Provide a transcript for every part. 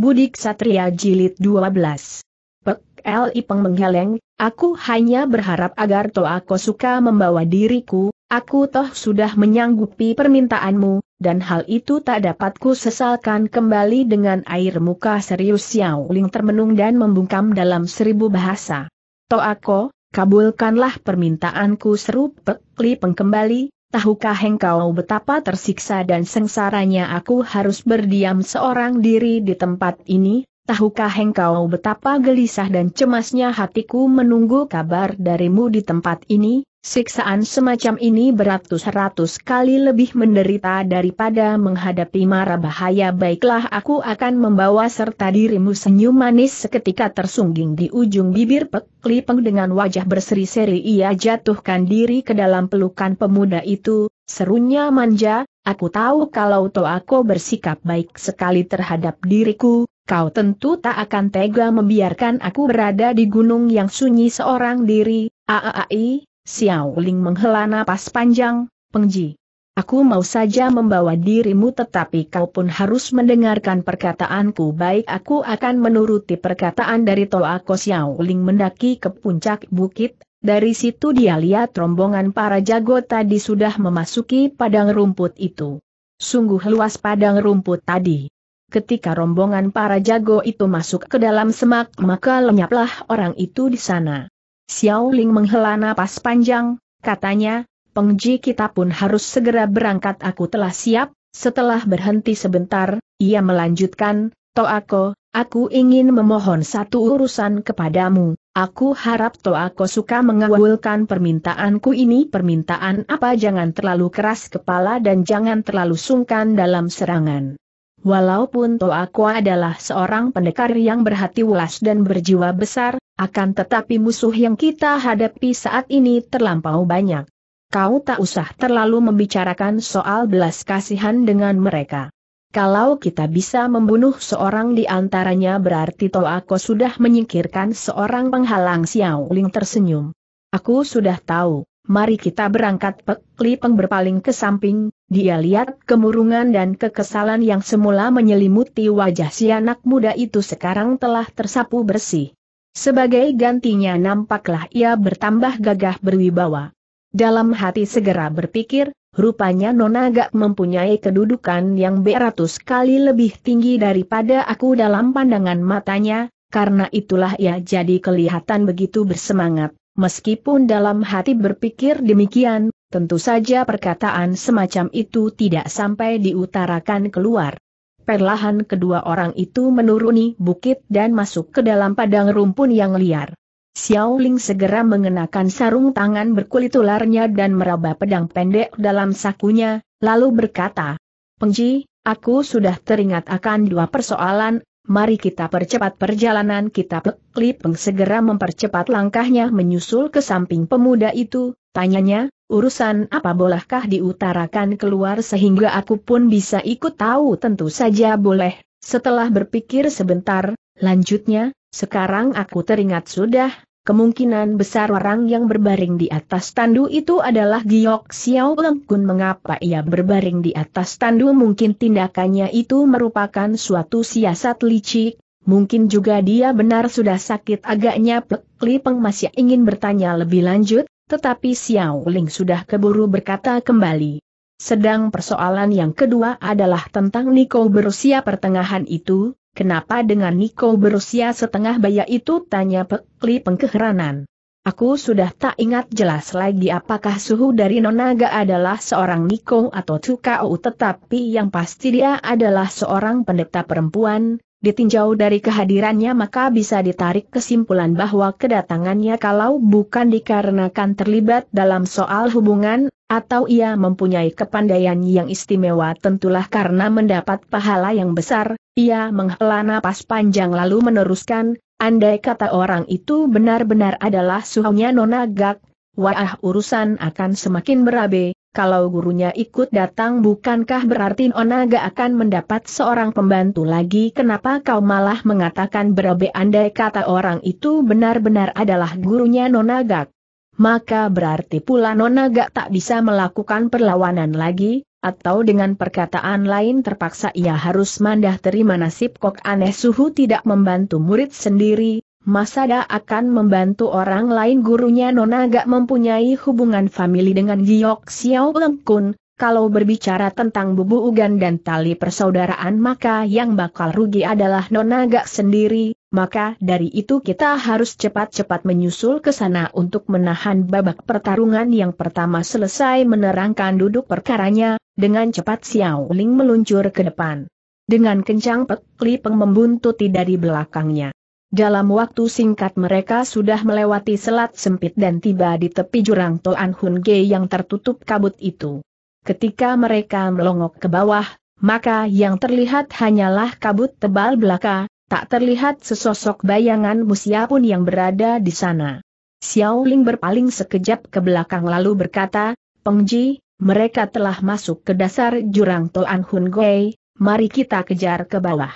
Budik Satria Jilid 12. Pek L. Peng menggeleng, aku hanya berharap agar Toako suka membawa diriku, aku toh sudah menyanggupi permintaanmu, dan hal itu tak dapatku sesalkan kembali dengan air muka serius Xiao Ling termenung dan membungkam dalam seribu bahasa. Toako, kabulkanlah permintaanku seru Pek Li Peng kembali, tahukah engkau betapa tersiksa dan sengsaranya aku harus berdiam seorang diri di tempat ini? Tahukah engkau betapa gelisah dan cemasnya hatiku menunggu kabar darimu di tempat ini? Siksaan semacam ini beratus-ratus kali lebih menderita daripada menghadapi mara bahaya baiklah aku akan membawa serta dirimu senyum manis seketika tersungging di ujung bibir peklipeng dengan wajah berseri-seri ia jatuhkan diri ke dalam pelukan pemuda itu, serunya manja, aku tahu kalau Toako bersikap baik sekali terhadap diriku, kau tentu tak akan tega membiarkan aku berada di gunung yang sunyi seorang diri, aaai Xiao Ling menghela napas panjang, pengji. Aku mau saja membawa dirimu tetapi kau pun harus mendengarkan perkataanku baik aku akan menuruti perkataan dari Toa Ko Xiao Ling mendaki ke puncak bukit, dari situ dia lihat rombongan para jago tadi sudah memasuki padang rumput itu. Sungguh luas padang rumput tadi. Ketika rombongan para jago itu masuk ke dalam semak maka lenyaplah orang itu di sana. Xiao Ling menghela napas panjang, katanya, Pengji kita pun harus segera berangkat aku telah siap, setelah berhenti sebentar, ia melanjutkan, Toako, aku ingin memohon satu urusan kepadamu, aku harap Toako suka mengawulkan permintaanku ini permintaan apa jangan terlalu keras kepala dan jangan terlalu sungkan dalam serangan. Walaupun Toako adalah seorang pendekar yang berhati welas dan berjiwa besar, akan tetapi musuh yang kita hadapi saat ini terlampau banyak. Kau tak usah terlalu membicarakan soal belas kasihan dengan mereka. Kalau kita bisa membunuh seorang di antaranya berarti Toako sudah menyingkirkan seorang penghalang Xiao Ling tersenyum. Aku sudah tahu, mari kita berangkat Pek Li Peng berpaling ke samping, dia lihat kemurungan dan kekesalan yang semula menyelimuti wajah si anak muda itu sekarang telah tersapu bersih. Sebagai gantinya nampaklah ia bertambah gagah berwibawa. Dalam hati segera berpikir, rupanya Nona Gak mempunyai kedudukan yang beratus kali lebih tinggi daripada aku dalam pandangan matanya, karena itulah ia jadi kelihatan begitu bersemangat. Meskipun dalam hati berpikir demikian, tentu saja perkataan semacam itu tidak sampai diutarakan keluar. Perlahan kedua orang itu menuruni bukit dan masuk ke dalam padang rumpun yang liar. Xiao Ling segera mengenakan sarung tangan berkulit ularnya dan meraba pedang pendek dalam sakunya, lalu berkata, Pengji, aku sudah teringat akan dua persoalan, mari kita percepat perjalanan kita. Li Peng segera mempercepat langkahnya menyusul ke samping pemuda itu, tanyanya, urusan apa bolehkah diutarakan keluar sehingga aku pun bisa ikut tahu tentu saja boleh. Setelah berpikir sebentar, lanjutnya, sekarang aku teringat sudah, kemungkinan besar orang yang berbaring di atas tandu itu adalah Giok Xiao Lengkun. Mengapa ia berbaring di atas tandu mungkin tindakannya itu merupakan suatu siasat licik, Mungkin juga dia benar sudah sakit agaknya Pek Lipeng masih ingin bertanya lebih lanjut, tetapi Xiao Ling sudah keburu berkata kembali. Sedang persoalan yang kedua adalah tentang Niko berusia pertengahan itu, kenapa dengan Niko berusia setengah baya itu tanya Pekli pengkeheranan. Aku sudah tak ingat jelas lagi apakah suhu dari Nonaga adalah seorang Niko atau Tukau tetapi yang pasti dia adalah seorang pendeta perempuan, ditinjau dari kehadirannya maka bisa ditarik kesimpulan bahwa kedatangannya kalau bukan dikarenakan terlibat dalam soal hubungan, atau ia mempunyai kepandaian yang istimewa tentulah karena mendapat pahala yang besar, ia menghela napas panjang lalu meneruskan, andai kata orang itu benar-benar adalah suhunya nona gak, wah urusan akan semakin berabe, kalau gurunya ikut datang bukankah berarti Onaga akan mendapat seorang pembantu lagi kenapa kau malah mengatakan berabe andai kata orang itu benar-benar adalah gurunya Onaga, Maka berarti pula Onaga tak bisa melakukan perlawanan lagi, atau dengan perkataan lain terpaksa ia harus mandah terima nasib kok aneh suhu tidak membantu murid sendiri, Masada akan membantu orang lain gurunya Nona gak mempunyai hubungan famili dengan Giyok Xiao Lengkun, kalau berbicara tentang bubu ugan dan tali persaudaraan maka yang bakal rugi adalah Nona gak sendiri, maka dari itu kita harus cepat-cepat menyusul ke sana untuk menahan babak pertarungan yang pertama selesai menerangkan duduk perkaranya, dengan cepat Xiao Ling meluncur ke depan. Dengan kencang Pek Li Peng membuntuti dari belakangnya. Dalam waktu singkat mereka sudah melewati selat sempit dan tiba di tepi jurang Toan Hun Ge yang tertutup kabut itu. Ketika mereka melongok ke bawah, maka yang terlihat hanyalah kabut tebal belaka, tak terlihat sesosok bayangan musia pun yang berada di sana. Xiao Ling berpaling sekejap ke belakang lalu berkata, Pengji, mereka telah masuk ke dasar jurang Toan Hun Ge, mari kita kejar ke bawah.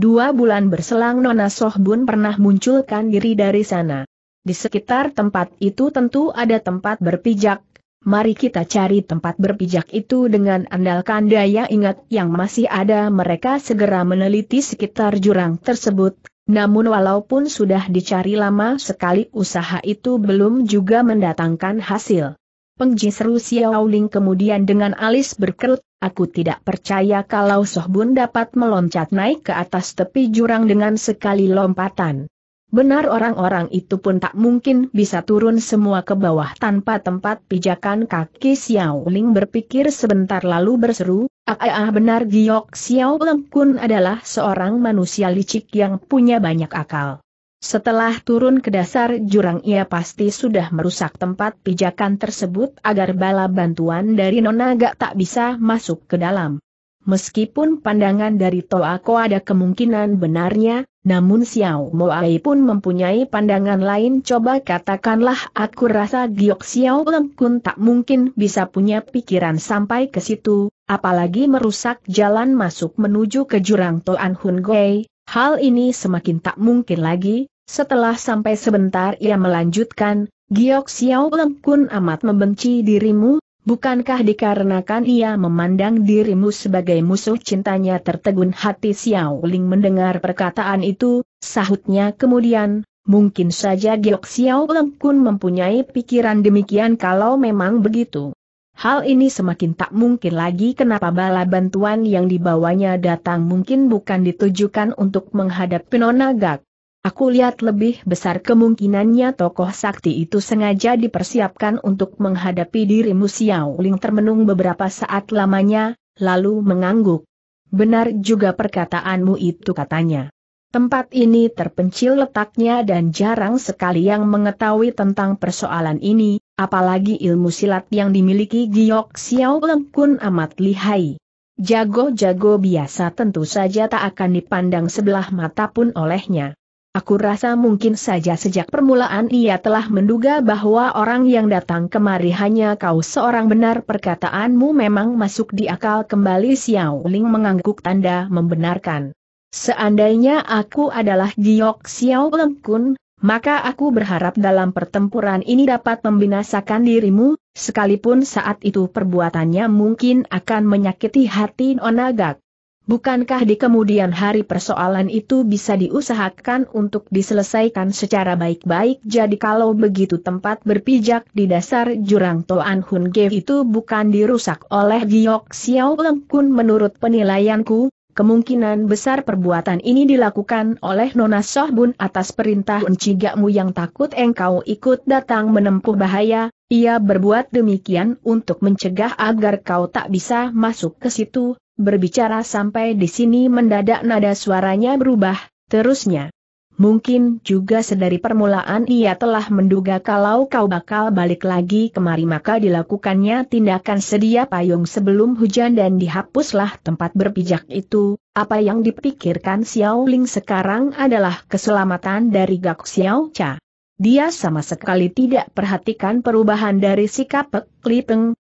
Dua bulan berselang Nona Sohbun pernah munculkan diri dari sana. Di sekitar tempat itu tentu ada tempat berpijak, mari kita cari tempat berpijak itu dengan andalkan daya ingat yang masih ada mereka segera meneliti sekitar jurang tersebut, namun walaupun sudah dicari lama sekali usaha itu belum juga mendatangkan hasil. Pengji seru Xiaoling kemudian dengan alis berkerut Aku tidak percaya kalau Sohbun dapat meloncat naik ke atas tepi jurang dengan sekali lompatan. Benar orang-orang itu pun tak mungkin bisa turun semua ke bawah tanpa tempat pijakan kaki Xiao Ling berpikir sebentar lalu berseru, Ah, ah, ah benar Giok Xiao Leng Kun adalah seorang manusia licik yang punya banyak akal. Setelah turun ke dasar jurang ia pasti sudah merusak tempat pijakan tersebut agar bala bantuan dari nonaga tak bisa masuk ke dalam. Meskipun pandangan dari Toa Ko ada kemungkinan benarnya, namun Xiao Moai pun mempunyai pandangan lain coba katakanlah aku rasa Giok Xiao Lengkun tak mungkin bisa punya pikiran sampai ke situ, apalagi merusak jalan masuk menuju ke jurang Toan Hun Gui, Hal ini semakin tak mungkin lagi, setelah sampai sebentar ia melanjutkan, Giok Xiao Kun amat membenci dirimu, bukankah dikarenakan ia memandang dirimu sebagai musuh cintanya tertegun hati Xiao Ling mendengar perkataan itu, sahutnya kemudian, mungkin saja Giok Xiao Kun mempunyai pikiran demikian kalau memang begitu. Hal ini semakin tak mungkin lagi kenapa bala bantuan yang dibawanya datang mungkin bukan ditujukan untuk menghadap Pinonagak. Aku lihat lebih besar kemungkinannya tokoh sakti itu sengaja dipersiapkan untuk menghadapi dirimu Xiao Ling termenung beberapa saat lamanya, lalu mengangguk. Benar juga perkataanmu itu katanya. Tempat ini terpencil letaknya dan jarang sekali yang mengetahui tentang persoalan ini, apalagi ilmu silat yang dimiliki Giok Xiao Lengkun amat lihai. Jago-jago biasa tentu saja tak akan dipandang sebelah mata pun olehnya. Aku rasa mungkin saja sejak permulaan ia telah menduga bahwa orang yang datang kemari hanya kau seorang benar perkataanmu memang masuk di akal kembali Xiao Ling mengangguk tanda membenarkan. Seandainya aku adalah Giok Xiao Lengkun, maka aku berharap dalam pertempuran ini dapat membinasakan dirimu, sekalipun saat itu perbuatannya mungkin akan menyakiti hati Onagak. Bukankah di kemudian hari persoalan itu bisa diusahakan untuk diselesaikan secara baik-baik jadi kalau begitu tempat berpijak di dasar jurang Toan Hun Ge itu bukan dirusak oleh Giok Xiao Lengkun menurut penilaianku, Kemungkinan besar perbuatan ini dilakukan oleh Nona Sohbun atas perintah Uncigamu yang takut engkau ikut datang menempuh bahaya, ia berbuat demikian untuk mencegah agar kau tak bisa masuk ke situ, berbicara sampai di sini mendadak nada suaranya berubah, terusnya. Mungkin juga sedari permulaan ia telah menduga kalau kau bakal balik lagi kemari maka dilakukannya tindakan sedia payung sebelum hujan dan dihapuslah tempat berpijak itu. Apa yang dipikirkan Xiao Ling sekarang adalah keselamatan dari Gak Xiao Cha. Dia sama sekali tidak perhatikan perubahan dari sikap Pek Li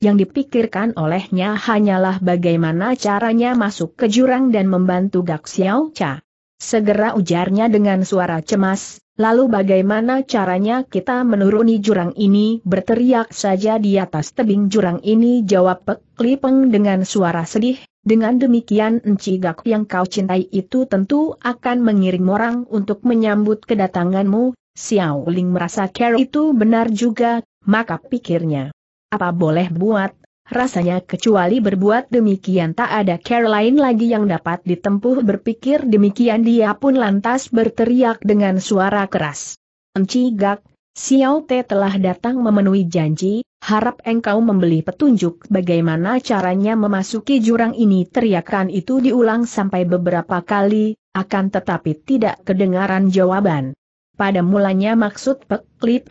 yang dipikirkan olehnya hanyalah bagaimana caranya masuk ke jurang dan membantu Gak Xiao Cha. Segera ujarnya dengan suara cemas, lalu bagaimana caranya kita menuruni jurang ini berteriak saja di atas tebing jurang ini jawab Pek peng dengan suara sedih, dengan demikian enci gak yang kau cintai itu tentu akan mengirim orang untuk menyambut kedatanganmu, Xiao Ling merasa care itu benar juga, maka pikirnya. Apa boleh buat, Rasanya kecuali berbuat demikian tak ada care lain lagi yang dapat ditempuh berpikir demikian dia pun lantas berteriak dengan suara keras. Enci Gak, Xiao Te telah datang memenuhi janji, harap engkau membeli petunjuk bagaimana caranya memasuki jurang ini teriakan itu diulang sampai beberapa kali, akan tetapi tidak kedengaran jawaban. Pada mulanya maksud Pek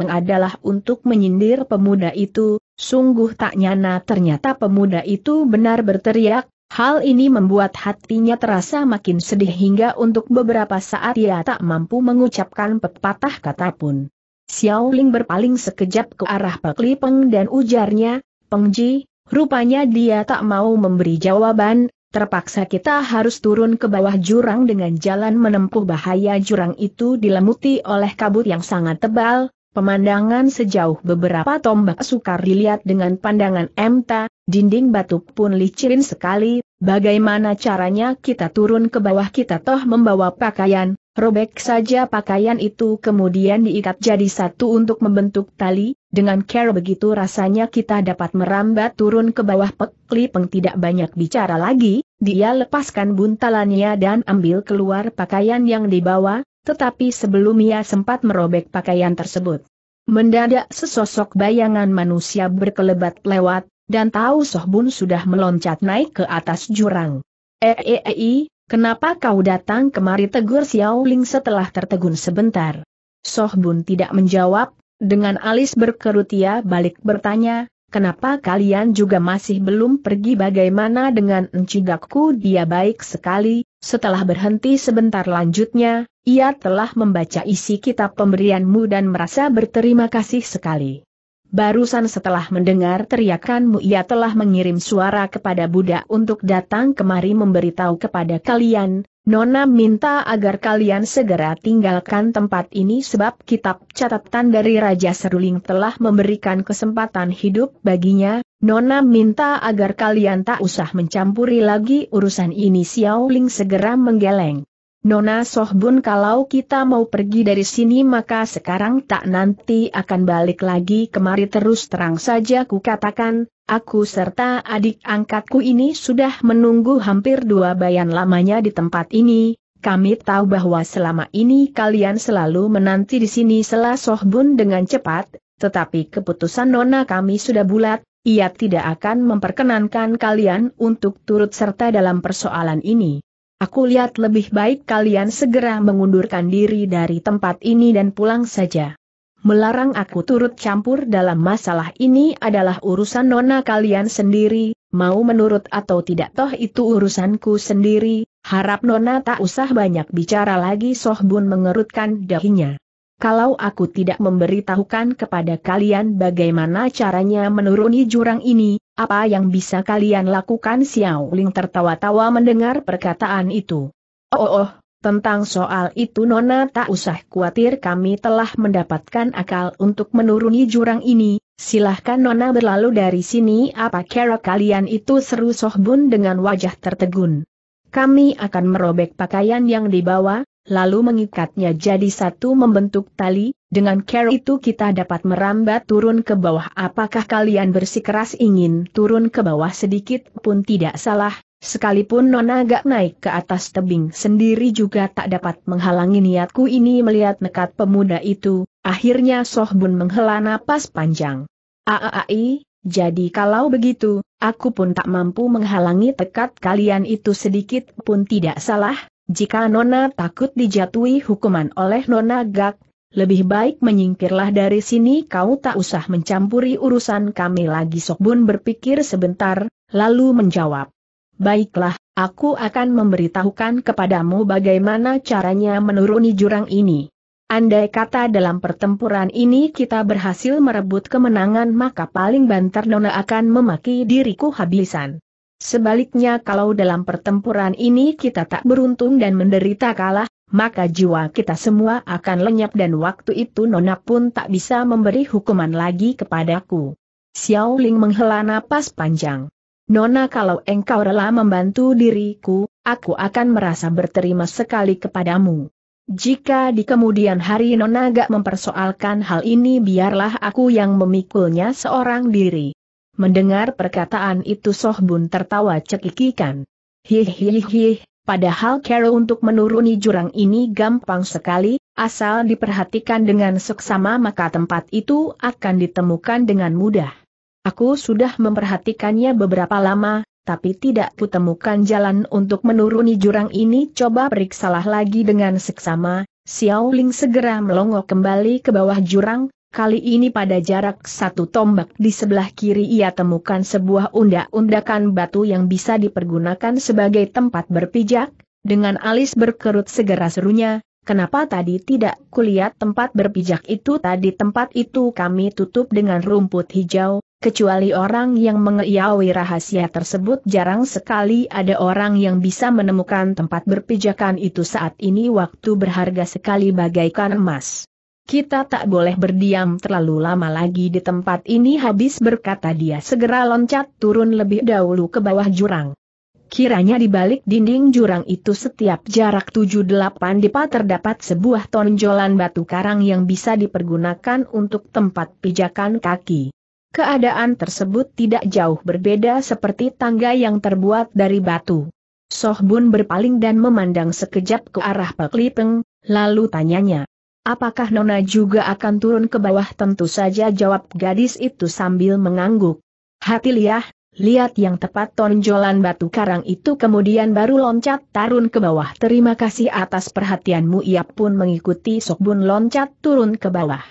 adalah untuk menyindir pemuda itu, Sungguh tak nyana ternyata pemuda itu benar berteriak, hal ini membuat hatinya terasa makin sedih hingga untuk beberapa saat ia tak mampu mengucapkan pepatah kata pun. Xiao Ling berpaling sekejap ke arah Pak Li Peng dan ujarnya, Peng Ji, rupanya dia tak mau memberi jawaban, terpaksa kita harus turun ke bawah jurang dengan jalan menempuh bahaya jurang itu dilemuti oleh kabut yang sangat tebal, Pemandangan sejauh beberapa tombak sukar dilihat dengan pandangan emta, dinding batu pun licirin sekali, bagaimana caranya kita turun ke bawah kita toh membawa pakaian, robek saja pakaian itu kemudian diikat jadi satu untuk membentuk tali, dengan care begitu rasanya kita dapat merambat turun ke bawah pekli peng tidak banyak bicara lagi, dia lepaskan buntalannya dan ambil keluar pakaian yang dibawa, tetapi sebelum ia sempat merobek pakaian tersebut. Mendadak sesosok bayangan manusia berkelebat lewat, dan tahu Sohbun sudah meloncat naik ke atas jurang. eh, -e kenapa kau datang kemari tegur Xiao Ling setelah tertegun sebentar? Sohbun tidak menjawab, dengan alis berkerut ia balik bertanya, Kenapa kalian juga masih belum pergi bagaimana dengan encigakku dia baik sekali, setelah berhenti sebentar lanjutnya, ia telah membaca isi kitab pemberianmu dan merasa berterima kasih sekali. Barusan setelah mendengar teriakanmu ia telah mengirim suara kepada Buddha untuk datang kemari memberitahu kepada kalian, Nona minta agar kalian segera tinggalkan tempat ini sebab kitab catatan dari Raja Seruling telah memberikan kesempatan hidup baginya. Nona minta agar kalian tak usah mencampuri lagi urusan ini Xiao Ling segera menggeleng. Nona Sohbun kalau kita mau pergi dari sini maka sekarang tak nanti akan balik lagi kemari terus terang saja ku katakan, Aku serta adik angkatku ini sudah menunggu hampir dua bayan lamanya di tempat ini, kami tahu bahwa selama ini kalian selalu menanti di sini selah Sohbun dengan cepat, tetapi keputusan Nona kami sudah bulat, ia tidak akan memperkenankan kalian untuk turut serta dalam persoalan ini. Aku lihat lebih baik kalian segera mengundurkan diri dari tempat ini dan pulang saja melarang aku turut campur dalam masalah ini adalah urusan nona kalian sendiri, mau menurut atau tidak toh itu urusanku sendiri, harap nona tak usah banyak bicara lagi Sohbun mengerutkan dahinya. Kalau aku tidak memberitahukan kepada kalian bagaimana caranya menuruni jurang ini, apa yang bisa kalian lakukan Xiao Ling tertawa-tawa mendengar perkataan itu. Oh, oh, oh tentang soal itu Nona tak usah khawatir kami telah mendapatkan akal untuk menuruni jurang ini, silahkan Nona berlalu dari sini apa kira kalian itu seru Sohbun dengan wajah tertegun. Kami akan merobek pakaian yang dibawa, lalu mengikatnya jadi satu membentuk tali, dengan kera itu kita dapat merambat turun ke bawah apakah kalian bersikeras ingin turun ke bawah sedikit pun tidak salah, Sekalipun Nona agak naik ke atas tebing sendiri juga tak dapat menghalangi niatku ini melihat nekat pemuda itu, akhirnya Sohbun menghela napas panjang. Aaai, jadi kalau begitu, aku pun tak mampu menghalangi tekad kalian itu sedikit pun tidak salah, jika Nona takut dijatuhi hukuman oleh Nona Gak, lebih baik menyingkirlah dari sini kau tak usah mencampuri urusan kami lagi Bun berpikir sebentar, lalu menjawab. Baiklah, aku akan memberitahukan kepadamu bagaimana caranya menuruni jurang ini. Andai kata dalam pertempuran ini kita berhasil merebut kemenangan maka paling banter nona akan memaki diriku habisan. Sebaliknya kalau dalam pertempuran ini kita tak beruntung dan menderita kalah, maka jiwa kita semua akan lenyap dan waktu itu Nona pun tak bisa memberi hukuman lagi kepadaku. Xiao Ling menghela napas panjang. Nona kalau engkau rela membantu diriku, aku akan merasa berterima sekali kepadamu. Jika di kemudian hari Nona gak mempersoalkan hal ini biarlah aku yang memikulnya seorang diri. Mendengar perkataan itu Sohbun tertawa cekikikan. Hihihihi, padahal Carol untuk menuruni jurang ini gampang sekali, asal diperhatikan dengan seksama maka tempat itu akan ditemukan dengan mudah. Aku sudah memperhatikannya beberapa lama, tapi tidak kutemukan jalan untuk menuruni jurang ini. Coba periksalah lagi dengan seksama. Xiao Ling segera melongo kembali ke bawah jurang, Kali ini pada jarak satu tombak di sebelah kiri ia temukan sebuah undak-undakan batu yang bisa dipergunakan sebagai tempat berpijak, dengan alis berkerut segera serunya, kenapa tadi tidak kulihat tempat berpijak itu tadi tempat itu kami tutup dengan rumput hijau, Kecuali orang yang mengetahui rahasia tersebut jarang sekali ada orang yang bisa menemukan tempat berpijakan itu saat ini waktu berharga sekali bagaikan emas. Kita tak boleh berdiam terlalu lama lagi di tempat ini habis berkata dia segera loncat turun lebih dahulu ke bawah jurang. Kiranya di balik dinding jurang itu setiap jarak 7-8 depa terdapat sebuah tonjolan batu karang yang bisa dipergunakan untuk tempat pijakan kaki. Keadaan tersebut tidak jauh berbeda seperti tangga yang terbuat dari batu. Soh Bun berpaling dan memandang sekejap ke arah Pek Lipeng, lalu tanyanya. Apakah Nona juga akan turun ke bawah? Tentu saja jawab gadis itu sambil mengangguk. Hati liah, lihat yang tepat tonjolan batu karang itu kemudian baru loncat turun ke bawah. Terima kasih atas perhatianmu ia pun mengikuti Bun loncat turun ke bawah.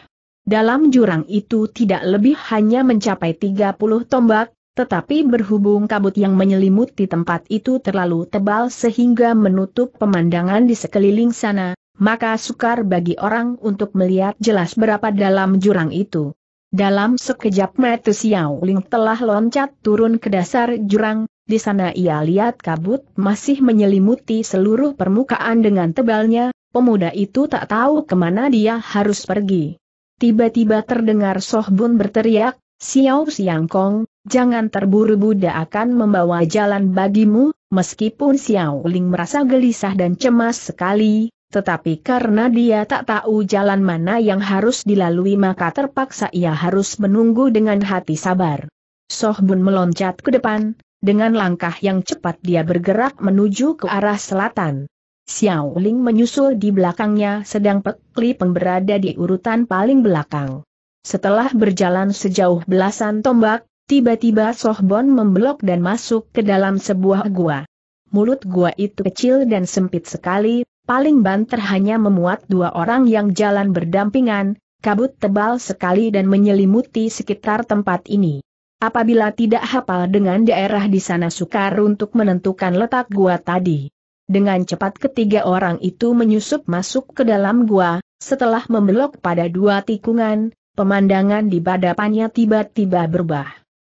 Dalam jurang itu tidak lebih hanya mencapai 30 tombak, tetapi berhubung kabut yang menyelimuti tempat itu terlalu tebal sehingga menutup pemandangan di sekeliling sana, maka sukar bagi orang untuk melihat jelas berapa dalam jurang itu. Dalam sekejap mata Xiao Ling telah loncat turun ke dasar jurang, di sana ia lihat kabut masih menyelimuti seluruh permukaan dengan tebalnya, pemuda itu tak tahu kemana dia harus pergi. Tiba-tiba terdengar Soh Bun berteriak, Xiao Siang Kong, jangan terburu Buddha akan membawa jalan bagimu, meskipun Xiao Ling merasa gelisah dan cemas sekali, tetapi karena dia tak tahu jalan mana yang harus dilalui maka terpaksa ia harus menunggu dengan hati sabar. Soh Bun meloncat ke depan, dengan langkah yang cepat dia bergerak menuju ke arah selatan. Xiao Ling menyusul di belakangnya sedang Pek Li berada di urutan paling belakang. Setelah berjalan sejauh belasan tombak, tiba-tiba Sohbon memblok dan masuk ke dalam sebuah gua. Mulut gua itu kecil dan sempit sekali, paling banter hanya memuat dua orang yang jalan berdampingan, kabut tebal sekali dan menyelimuti sekitar tempat ini. Apabila tidak hafal dengan daerah di sana sukar untuk menentukan letak gua tadi. Dengan cepat ketiga orang itu menyusup masuk ke dalam gua, setelah membelok pada dua tikungan, pemandangan di badapannya tiba-tiba berubah.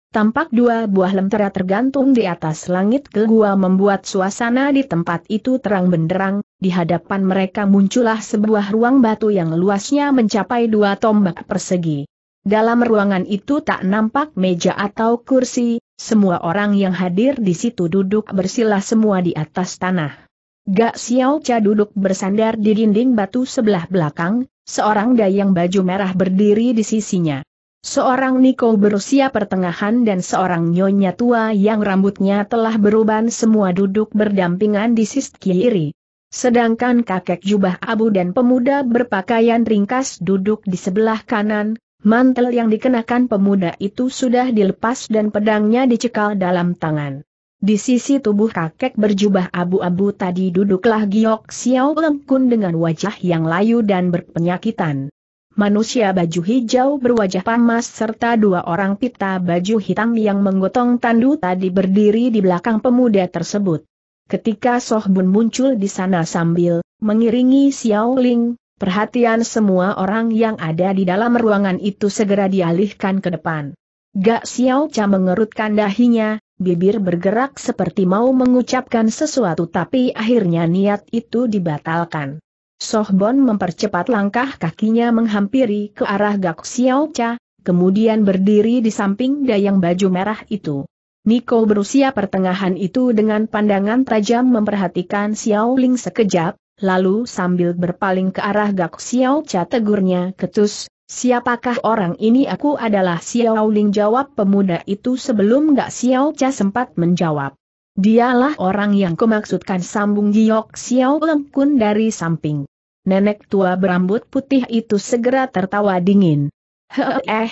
Tampak dua buah lentera tergantung di atas langit ke gua membuat suasana di tempat itu terang benderang, di hadapan mereka muncullah sebuah ruang batu yang luasnya mencapai dua tombak persegi. Dalam ruangan itu tak nampak meja atau kursi, semua orang yang hadir di situ duduk bersila semua di atas tanah. Gak Xiao Cha duduk bersandar di dinding batu sebelah belakang, seorang dayang baju merah berdiri di sisinya. Seorang Niko berusia pertengahan dan seorang nyonya tua yang rambutnya telah beruban semua duduk berdampingan di sisi kiri. Sedangkan kakek jubah abu dan pemuda berpakaian ringkas duduk di sebelah kanan, mantel yang dikenakan pemuda itu sudah dilepas dan pedangnya dicekal dalam tangan. Di sisi tubuh kakek berjubah abu-abu tadi duduklah Giok Xiao Lengkun dengan wajah yang layu dan berpenyakitan. Manusia baju hijau berwajah pamas serta dua orang pita baju hitam yang menggotong tandu tadi berdiri di belakang pemuda tersebut. Ketika Soh Bun muncul di sana sambil mengiringi Xiao Ling, perhatian semua orang yang ada di dalam ruangan itu segera dialihkan ke depan. Gak Xiao Cha mengerutkan dahinya, bibir bergerak seperti mau mengucapkan sesuatu tapi akhirnya niat itu dibatalkan. Sohbon mempercepat langkah kakinya menghampiri ke arah Gak Xiao Cha, kemudian berdiri di samping dayang baju merah itu. Niko berusia pertengahan itu dengan pandangan tajam memperhatikan Xiao Ling sekejap, lalu sambil berpaling ke arah Gak Xiao Cha tegurnya ketus, Siapakah orang ini aku adalah Xiao Ling jawab pemuda itu sebelum Gak Xiao Cha sempat menjawab. Dialah orang yang kumaksudkan sambung giok Xiao Lengkun dari samping. Nenek tua berambut putih itu segera tertawa dingin. eh,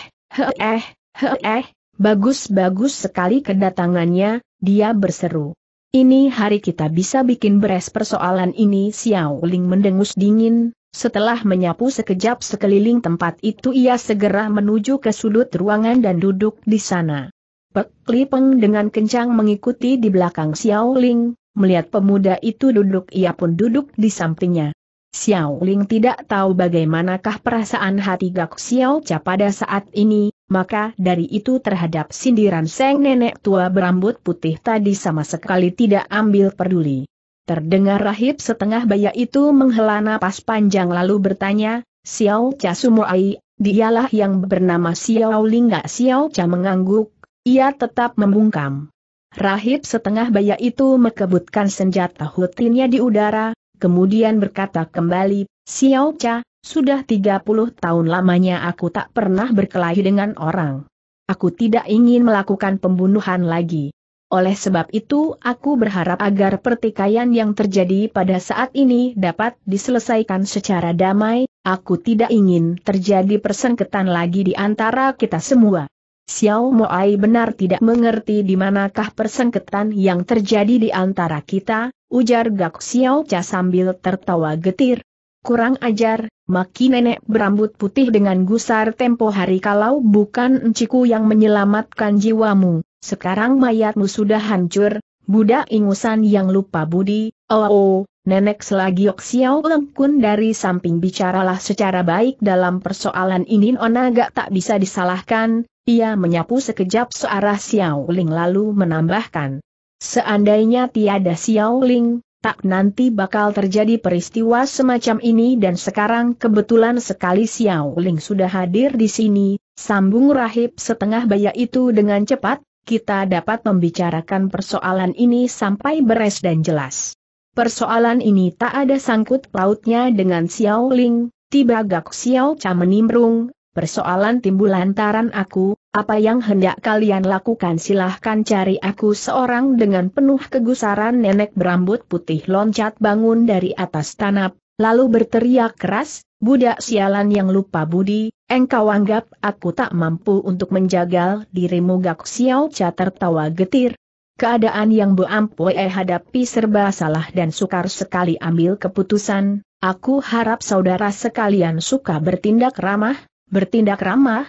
eh, he eh, bagus-bagus sekali kedatangannya, dia berseru. Ini hari kita bisa bikin beres persoalan ini Xiao Ling mendengus dingin, setelah menyapu sekejap sekeliling tempat itu ia segera menuju ke sudut ruangan dan duduk di sana. Pek Li Peng dengan kencang mengikuti di belakang Xiao Ling, melihat pemuda itu duduk ia pun duduk di sampingnya. Xiao Ling tidak tahu bagaimanakah perasaan hati Gak Xiao Cha pada saat ini, maka dari itu terhadap sindiran Seng Nenek Tua berambut putih tadi sama sekali tidak ambil peduli. Terdengar rahib setengah baya itu menghela napas panjang lalu bertanya, Xiao Cha Sumuai, dialah yang bernama Xiao Lingga Xiao Cha mengangguk, ia tetap membungkam. Rahib setengah baya itu mekebutkan senjata hutinnya di udara, kemudian berkata kembali, Xiao Cha, sudah 30 tahun lamanya aku tak pernah berkelahi dengan orang. Aku tidak ingin melakukan pembunuhan lagi. Oleh sebab itu aku berharap agar pertikaian yang terjadi pada saat ini dapat diselesaikan secara damai, aku tidak ingin terjadi persengketan lagi di antara kita semua. Xiao Moai benar tidak mengerti di manakah persengketan yang terjadi di antara kita, ujar Gak Xiao Cha sambil tertawa getir, Kurang ajar, maki nenek berambut putih dengan gusar tempo hari kalau bukan enciku yang menyelamatkan jiwamu, sekarang mayatmu sudah hancur, budak ingusan yang lupa budi, oh, oh nenek selagi oksiao lengkun dari samping bicaralah secara baik dalam persoalan ini onaga gak tak bisa disalahkan, ia menyapu sekejap searah Xiao Ling lalu menambahkan. Seandainya tiada Xiao Ling, tak nanti bakal terjadi peristiwa semacam ini dan sekarang kebetulan sekali Xiao Ling sudah hadir di sini, sambung rahib setengah baya itu dengan cepat, kita dapat membicarakan persoalan ini sampai beres dan jelas. Persoalan ini tak ada sangkut pautnya dengan Xiao Ling, tiba Gak Xiao Cha menimbrung, persoalan timbul lantaran aku, apa yang hendak kalian lakukan silahkan cari aku seorang dengan penuh kegusaran nenek berambut putih loncat bangun dari atas tanap, lalu berteriak keras, budak sialan yang lupa budi, engkau anggap aku tak mampu untuk menjagal dirimu Gak siau, Cha tawa getir. Keadaan yang Bu eh hadapi serba salah dan sukar sekali ambil keputusan, aku harap saudara sekalian suka bertindak ramah, bertindak ramah,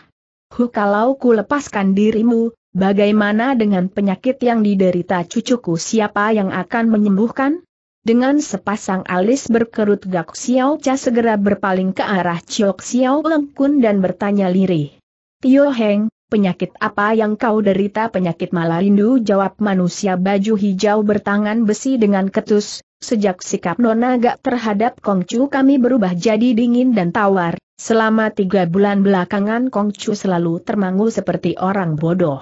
Huh kalau ku lepaskan dirimu, bagaimana dengan penyakit yang diderita cucuku siapa yang akan menyembuhkan? Dengan sepasang alis berkerut Gak Xiao Cha segera berpaling ke arah Chok Xiao Lengkun dan bertanya lirih. Tio Heng, penyakit apa yang kau derita penyakit malarindu jawab manusia baju hijau bertangan besi dengan ketus, sejak sikap nona gak terhadap Kongcu kami berubah jadi dingin dan tawar, Selama tiga bulan belakangan Kong Chu selalu termangu seperti orang bodoh.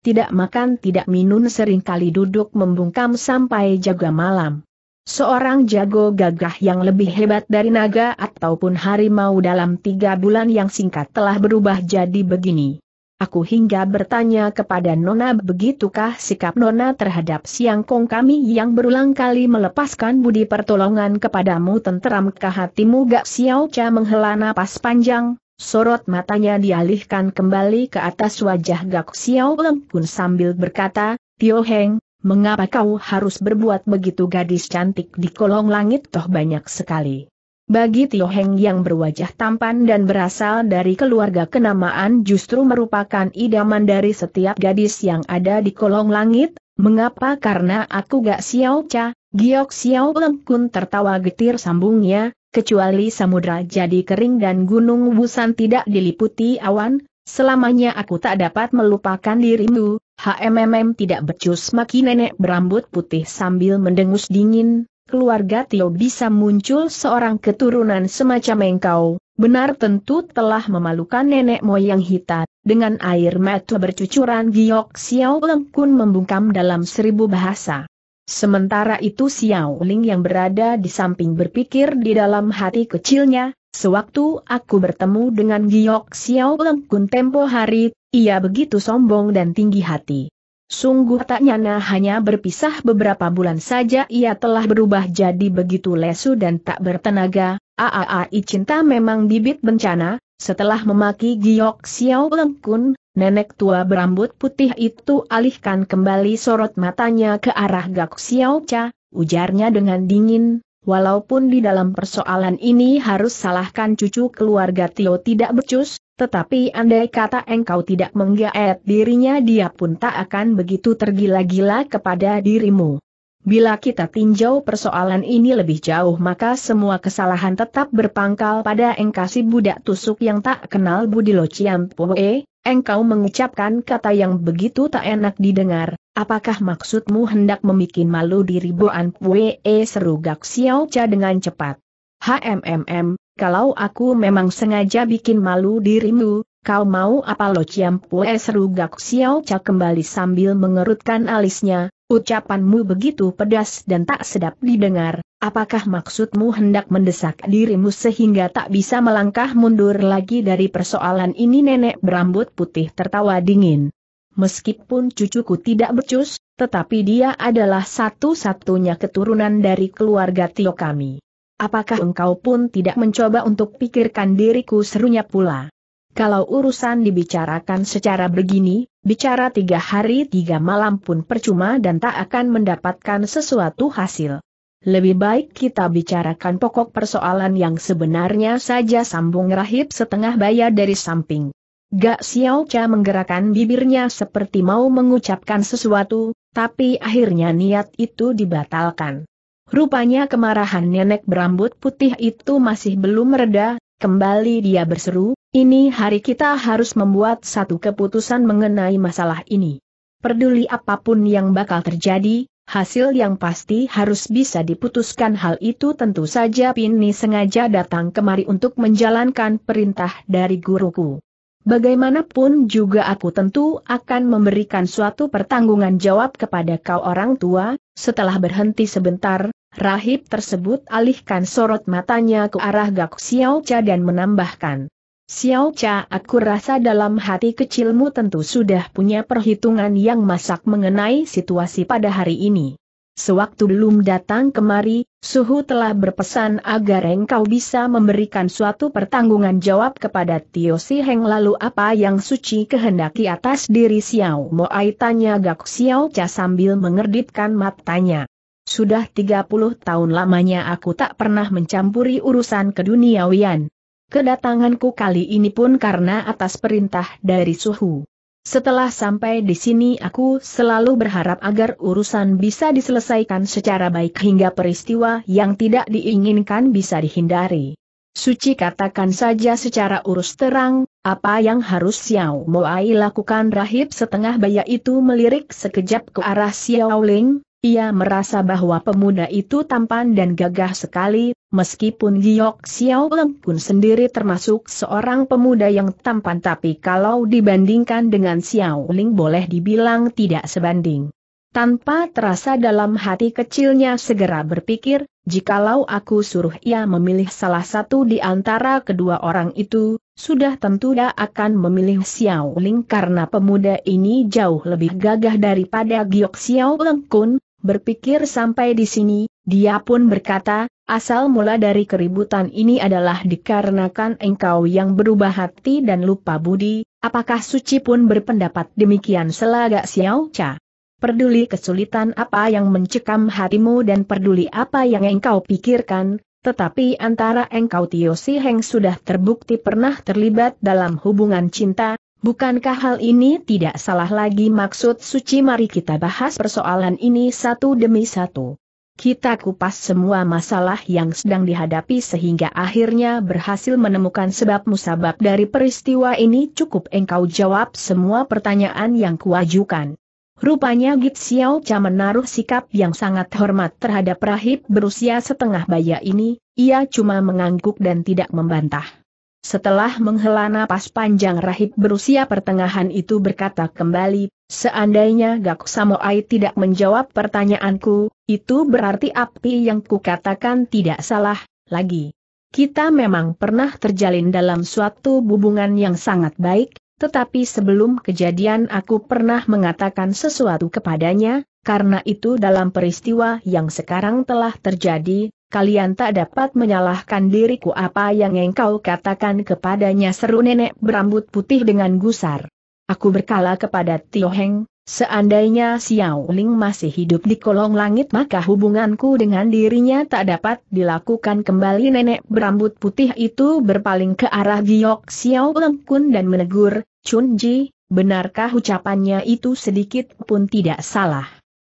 Tidak makan tidak minum seringkali duduk membungkam sampai jaga malam. Seorang jago gagah yang lebih hebat dari naga ataupun harimau dalam tiga bulan yang singkat telah berubah jadi begini. Aku hingga bertanya kepada Nona begitukah sikap Nona terhadap siang kong kami yang berulang kali melepaskan budi pertolongan kepadamu tenteramkah hatimu gak siau cha menghela napas panjang, sorot matanya dialihkan kembali ke atas wajah gak siau pun sambil berkata, Tio Heng, mengapa kau harus berbuat begitu gadis cantik di kolong langit toh banyak sekali bagi Tio Heng yang berwajah tampan dan berasal dari keluarga kenamaan justru merupakan idaman dari setiap gadis yang ada di kolong langit, mengapa karena aku gak siau ca, Giok siau Lengkun tertawa getir sambungnya, kecuali samudra jadi kering dan gunung busan tidak diliputi awan, selamanya aku tak dapat melupakan dirimu, HMMM tidak becus maki nenek berambut putih sambil mendengus dingin, keluarga Tio bisa muncul seorang keturunan semacam engkau, benar tentu telah memalukan nenek moyang hitam. Dengan air mata bercucuran giok Xiao Kun membungkam dalam seribu bahasa. Sementara itu Xiao Ling yang berada di samping berpikir di dalam hati kecilnya, sewaktu aku bertemu dengan giok Xiao Kun tempo hari, ia begitu sombong dan tinggi hati. Sungguh tak nyana hanya berpisah beberapa bulan saja ia telah berubah jadi begitu lesu dan tak bertenaga, AAAI cinta memang bibit bencana, setelah memaki Giok Xiao Lengkun, nenek tua berambut putih itu alihkan kembali sorot matanya ke arah Gak Xiao Cha, ujarnya dengan dingin, walaupun di dalam persoalan ini harus salahkan cucu keluarga Tio tidak becus, tetapi andai kata engkau tidak menggaet dirinya dia pun tak akan begitu tergila-gila kepada dirimu. Bila kita tinjau persoalan ini lebih jauh maka semua kesalahan tetap berpangkal pada engkau si budak tusuk yang tak kenal Budilo Poe, engkau mengucapkan kata yang begitu tak enak didengar, apakah maksudmu hendak memikin malu diri Boan Poe seru Gak Xiao Cha dengan cepat. HMMM, kalau aku memang sengaja bikin malu dirimu, kau mau apa lo ciam pue seru Gak Xiao Cha kembali sambil mengerutkan alisnya, ucapanmu begitu pedas dan tak sedap didengar, apakah maksudmu hendak mendesak dirimu sehingga tak bisa melangkah mundur lagi dari persoalan ini nenek berambut putih tertawa dingin. Meskipun cucuku tidak becus, tetapi dia adalah satu-satunya keturunan dari keluarga Tio kami apakah engkau pun tidak mencoba untuk pikirkan diriku serunya pula? Kalau urusan dibicarakan secara begini, bicara tiga hari tiga malam pun percuma dan tak akan mendapatkan sesuatu hasil. Lebih baik kita bicarakan pokok persoalan yang sebenarnya saja sambung rahib setengah baya dari samping. Gak Xiao Cha menggerakkan bibirnya seperti mau mengucapkan sesuatu, tapi akhirnya niat itu dibatalkan. Rupanya kemarahan nenek berambut putih itu masih belum mereda, kembali dia berseru, ini hari kita harus membuat satu keputusan mengenai masalah ini. Peduli apapun yang bakal terjadi, hasil yang pasti harus bisa diputuskan hal itu tentu saja Pini sengaja datang kemari untuk menjalankan perintah dari guruku. Bagaimanapun juga aku tentu akan memberikan suatu pertanggungan jawab kepada kau orang tua, setelah berhenti sebentar, Rahib tersebut alihkan sorot matanya ke arah Gak Xiao Cha dan menambahkan. Xiao Cha aku rasa dalam hati kecilmu tentu sudah punya perhitungan yang masak mengenai situasi pada hari ini. Sewaktu belum datang kemari, Suhu telah berpesan agar engkau bisa memberikan suatu pertanggungan jawab kepada Tio Si Heng lalu apa yang suci kehendaki atas diri Xiao Ai tanya Gak Xiao Cha sambil mengerdipkan matanya. Sudah 30 tahun lamanya aku tak pernah mencampuri urusan keduniawian. Kedatanganku kali ini pun karena atas perintah dari suhu. Setelah sampai di sini aku selalu berharap agar urusan bisa diselesaikan secara baik hingga peristiwa yang tidak diinginkan bisa dihindari. Suci katakan saja secara urus terang, apa yang harus Xiao Moai lakukan rahib setengah baya itu melirik sekejap ke arah Xiao Ling, ia merasa bahwa pemuda itu tampan dan gagah sekali, meskipun Giok Xiao Leng pun sendiri termasuk seorang pemuda yang tampan tapi kalau dibandingkan dengan Xiao Ling boleh dibilang tidak sebanding. Tanpa terasa dalam hati kecilnya segera berpikir, jikalau aku suruh ia memilih salah satu di antara kedua orang itu, sudah tentu dia akan memilih Xiao Ling karena pemuda ini jauh lebih gagah daripada Giok Xiao Leng Kun, Berpikir sampai di sini, dia pun berkata, asal mula dari keributan ini adalah dikarenakan engkau yang berubah hati dan lupa budi, apakah suci pun berpendapat demikian selagak Xiao Cha? Peduli kesulitan apa yang mencekam hatimu dan peduli apa yang engkau pikirkan, tetapi antara engkau Tio Si Heng sudah terbukti pernah terlibat dalam hubungan cinta, Bukankah hal ini tidak salah lagi maksud suci mari kita bahas persoalan ini satu demi satu. Kita kupas semua masalah yang sedang dihadapi sehingga akhirnya berhasil menemukan sebab musabab dari peristiwa ini cukup engkau jawab semua pertanyaan yang kuajukan. Rupanya Git Xiao Cha menaruh sikap yang sangat hormat terhadap rahib berusia setengah baya ini, ia cuma mengangguk dan tidak membantah. Setelah menghela napas panjang rahib berusia pertengahan itu berkata kembali, seandainya Gak Samoai tidak menjawab pertanyaanku, itu berarti api yang kukatakan tidak salah, lagi. Kita memang pernah terjalin dalam suatu hubungan yang sangat baik, tetapi sebelum kejadian aku pernah mengatakan sesuatu kepadanya, karena itu dalam peristiwa yang sekarang telah terjadi, kalian tak dapat menyalahkan diriku apa yang engkau katakan kepadanya seru nenek berambut putih dengan gusar. Aku berkala kepada Tio Heng, seandainya Xiao Ling masih hidup di kolong langit maka hubunganku dengan dirinya tak dapat dilakukan kembali nenek berambut putih itu berpaling ke arah Giok Xiao leng kun dan menegur, Chun Ji, benarkah ucapannya itu sedikit pun tidak salah.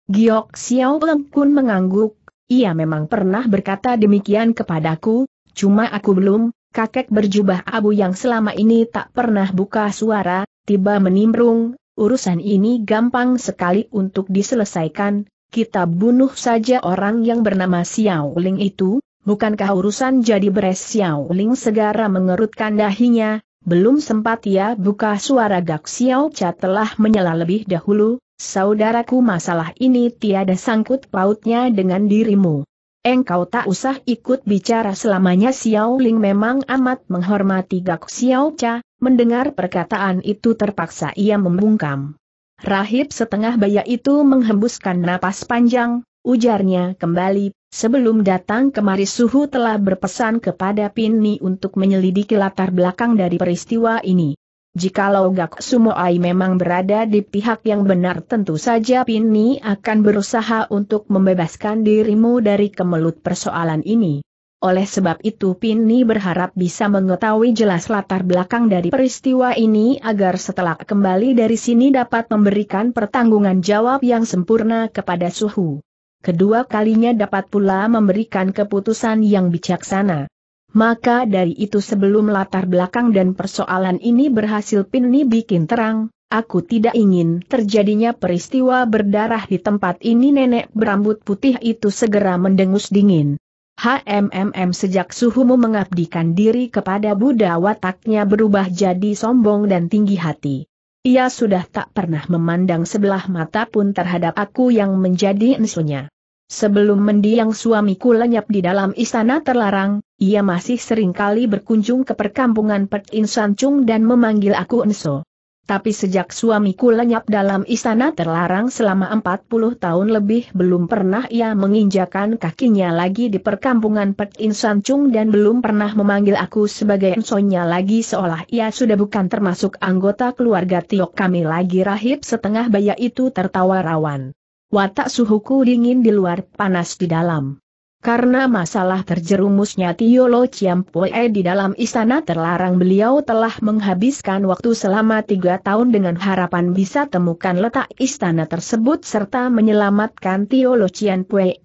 Giok Xiao leng kun mengangguk, ia memang pernah berkata demikian kepadaku, cuma aku belum, kakek berjubah abu yang selama ini tak pernah buka suara, tiba menimbrung, urusan ini gampang sekali untuk diselesaikan, kita bunuh saja orang yang bernama Xiao Ling itu, bukankah urusan jadi beres Xiao Ling segera mengerutkan dahinya, belum sempat ia buka suara Gak Xiao Cha telah menyela lebih dahulu, Saudaraku masalah ini tiada sangkut pautnya dengan dirimu. Engkau tak usah ikut bicara selamanya Xiao Ling memang amat menghormati Gak Xiao Cha, mendengar perkataan itu terpaksa ia membungkam. Rahib setengah baya itu menghembuskan napas panjang, ujarnya kembali, sebelum datang kemari Suhu telah berpesan kepada Pinni untuk menyelidiki latar belakang dari peristiwa ini. Jikalau Gak ai memang berada di pihak yang benar tentu saja Pini akan berusaha untuk membebaskan dirimu dari kemelut persoalan ini. Oleh sebab itu Pini berharap bisa mengetahui jelas latar belakang dari peristiwa ini agar setelah kembali dari sini dapat memberikan pertanggungan jawab yang sempurna kepada Suhu. Kedua kalinya dapat pula memberikan keputusan yang bijaksana. Maka dari itu sebelum latar belakang dan persoalan ini berhasil Pinni bikin terang, aku tidak ingin terjadinya peristiwa berdarah di tempat ini nenek berambut putih itu segera mendengus dingin. HMMM sejak suhumu mengabdikan diri kepada Buddha wataknya berubah jadi sombong dan tinggi hati. Ia sudah tak pernah memandang sebelah mata pun terhadap aku yang menjadi ensunya. Sebelum mendiang suamiku lenyap di dalam istana terlarang, ia masih seringkali berkunjung ke perkampungan Pek Insan Chung dan memanggil aku Enso. Tapi sejak suamiku lenyap dalam istana terlarang selama 40 tahun lebih belum pernah ia menginjakan kakinya lagi di perkampungan Pek Insan Chung dan belum pernah memanggil aku sebagai Ensonya lagi seolah ia sudah bukan termasuk anggota keluarga Tiok kami lagi rahib setengah baya itu tertawa rawan. Watak suhuku dingin di luar, panas di dalam. Karena masalah terjerumusnya Tio Lo Chiampue di dalam istana terlarang beliau telah menghabiskan waktu selama tiga tahun dengan harapan bisa temukan letak istana tersebut serta menyelamatkan Tio Lo Chiampue.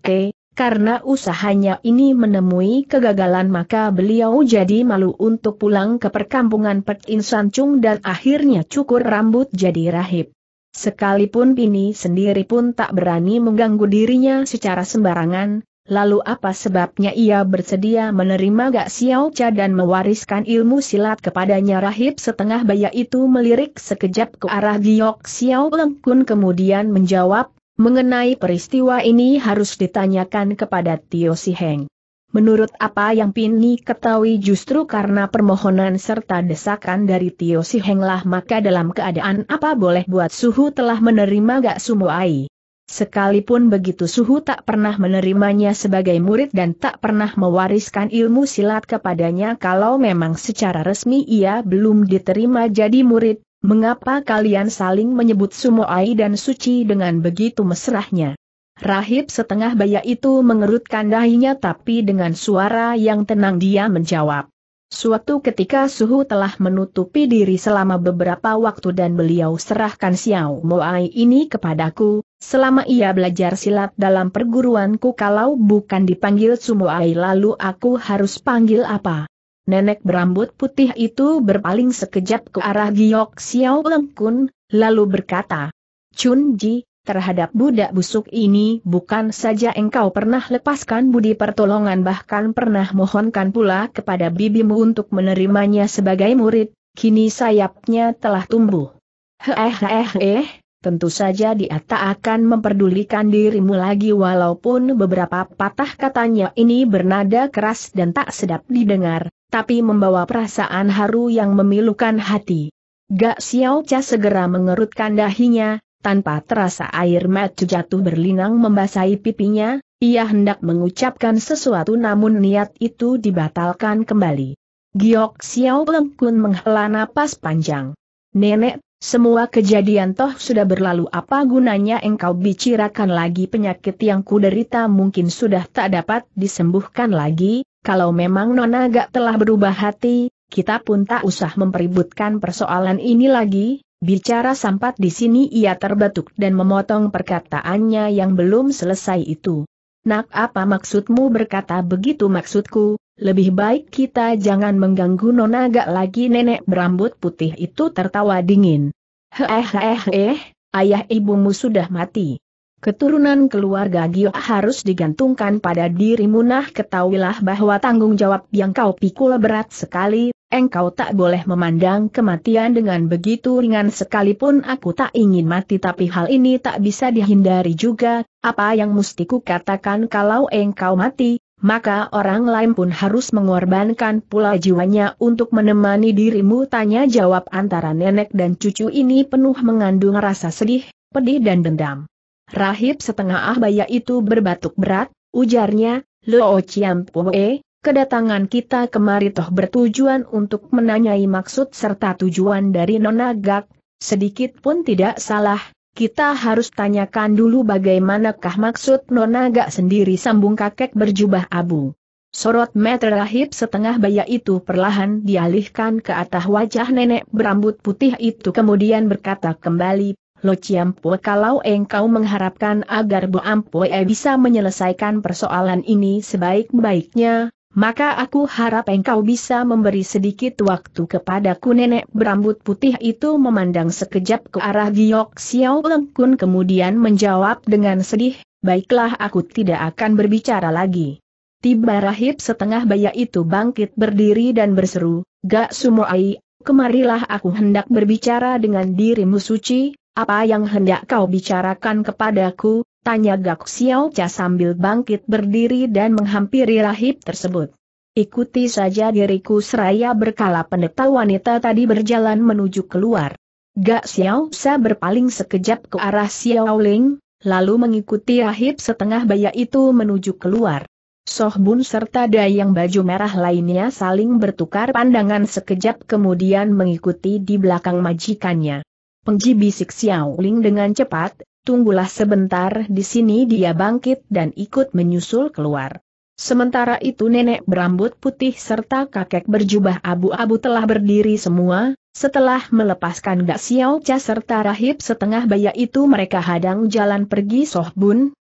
Karena usahanya ini menemui kegagalan maka beliau jadi malu untuk pulang ke perkampungan Pek Insan dan akhirnya cukur rambut jadi rahib. Sekalipun Pini sendiri pun tak berani mengganggu dirinya secara sembarangan, Lalu apa sebabnya ia bersedia menerima Gak Xiao Cha dan mewariskan ilmu silat kepadanya rahib setengah baya itu melirik sekejap ke arah Giok Xiao kun kemudian menjawab, mengenai peristiwa ini harus ditanyakan kepada Tio Si Heng. Menurut apa yang Pini ketahui justru karena permohonan serta desakan dari Tio Si Heng maka dalam keadaan apa boleh buat suhu telah menerima Gak Sumo Ai. Sekalipun begitu Suhu tak pernah menerimanya sebagai murid dan tak pernah mewariskan ilmu silat kepadanya kalau memang secara resmi ia belum diterima jadi murid, mengapa kalian saling menyebut Sumoai dan Suci dengan begitu mesrahnya? Rahib setengah baya itu mengerutkan dahinya tapi dengan suara yang tenang dia menjawab. Suatu ketika Suhu telah menutupi diri selama beberapa waktu dan beliau serahkan Xiao Moai ini kepadaku, Selama ia belajar silat dalam perguruanku kalau bukan dipanggil Sumoai lalu aku harus panggil apa? Nenek berambut putih itu berpaling sekejap ke arah Giok Xiao Lengkun, lalu berkata, Chun Ji, terhadap budak busuk ini bukan saja engkau pernah lepaskan budi pertolongan bahkan pernah mohonkan pula kepada bibimu untuk menerimanya sebagai murid, kini sayapnya telah tumbuh. Heh heh heh tentu saja dia tak akan memperdulikan dirimu lagi walaupun beberapa patah katanya ini bernada keras dan tak sedap didengar, tapi membawa perasaan haru yang memilukan hati. Gak Xiao Cha segera mengerutkan dahinya, tanpa terasa air mata jatuh berlinang membasahi pipinya, ia hendak mengucapkan sesuatu namun niat itu dibatalkan kembali. Giok Xiao Leng Kun menghela napas panjang. Nenek semua kejadian toh sudah berlalu apa gunanya engkau bicirakan lagi penyakit yang kuderita mungkin sudah tak dapat disembuhkan lagi, kalau memang Nona gak telah berubah hati, kita pun tak usah mempeributkan persoalan ini lagi, bicara sampat di sini ia terbatuk dan memotong perkataannya yang belum selesai itu. Nak apa maksudmu berkata begitu maksudku, lebih baik kita jangan mengganggu nona gak lagi nenek berambut putih itu tertawa dingin. Heh eh eh, ayah ibumu sudah mati. Keturunan keluarga Gio harus digantungkan pada dirimu nah ketahuilah bahwa tanggung jawab yang kau pikul berat sekali, engkau tak boleh memandang kematian dengan begitu ringan sekalipun aku tak ingin mati tapi hal ini tak bisa dihindari juga, apa yang mustiku katakan kalau engkau mati, maka orang lain pun harus mengorbankan pula jiwanya untuk menemani dirimu tanya jawab antara nenek dan cucu ini penuh mengandung rasa sedih, pedih dan dendam. Rahib setengah ahbaya itu berbatuk berat, ujarnya, Lo Chiam Pue, kedatangan kita kemari toh bertujuan untuk menanyai maksud serta tujuan dari Nona Gak, sedikit pun tidak salah, kita harus tanyakan dulu bagaimanakah maksud Nona Gak sendiri sambung kakek berjubah abu. Sorot mata rahib setengah baya itu perlahan dialihkan ke atas wajah nenek berambut putih itu kemudian berkata kembali, Lo Ciampo kalau engkau mengharapkan agar Bu Ampue bisa menyelesaikan persoalan ini sebaik-baiknya, maka aku harap engkau bisa memberi sedikit waktu kepadaku nenek berambut putih itu memandang sekejap ke arah Giok Xiao Leng kun kemudian menjawab dengan sedih, baiklah aku tidak akan berbicara lagi. Tiba rahib setengah baya itu bangkit berdiri dan berseru, Gak Sumoai, kemarilah aku hendak berbicara dengan dirimu suci, apa yang hendak kau bicarakan kepadaku, Tanya Gak Xiao Cha sambil bangkit berdiri dan menghampiri rahib tersebut. Ikuti saja diriku seraya berkala pendeta wanita tadi berjalan menuju keluar. Gak Xiao Sa berpaling sekejap ke arah Xiao Ling, lalu mengikuti rahib setengah baya itu menuju keluar. Soh Bun serta Dayang baju merah lainnya saling bertukar pandangan sekejap kemudian mengikuti di belakang majikannya. Pengji bisik Xiao Ling dengan cepat, tunggulah sebentar di sini dia bangkit dan ikut menyusul keluar. Sementara itu nenek berambut putih serta kakek berjubah abu-abu telah berdiri semua, setelah melepaskan gak Xiao Cha serta rahib setengah baya itu mereka hadang jalan pergi Soh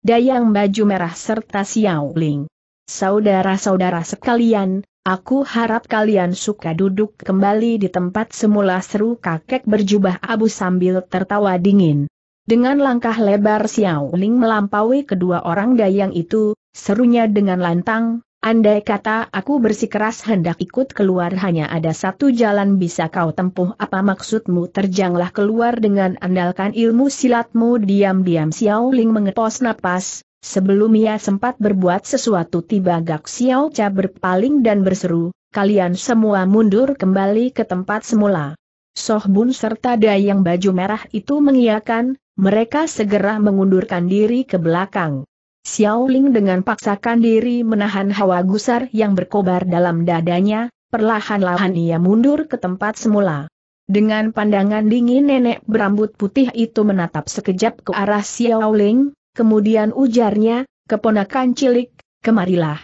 Dayang baju merah serta Xiao Ling. Saudara-saudara sekalian, aku harap kalian suka duduk kembali di tempat semula seru kakek berjubah abu sambil tertawa dingin. Dengan langkah lebar Xiao Ling melampaui kedua orang dayang itu, serunya dengan lantang, Andai kata aku bersikeras hendak ikut keluar hanya ada satu jalan bisa kau tempuh apa maksudmu terjanglah keluar dengan andalkan ilmu silatmu diam-diam Xiao Ling mengepos napas, sebelum ia sempat berbuat sesuatu tiba Gak Xiao Cha berpaling dan berseru, kalian semua mundur kembali ke tempat semula. Soh Bun serta Dayang baju merah itu mengiakan, mereka segera mengundurkan diri ke belakang. Xiao Ling dengan paksakan diri menahan hawa gusar yang berkobar dalam dadanya, perlahan-lahan ia mundur ke tempat semula. Dengan pandangan dingin nenek berambut putih itu menatap sekejap ke arah Xiao Ling, kemudian ujarnya, keponakan cilik, kemarilah.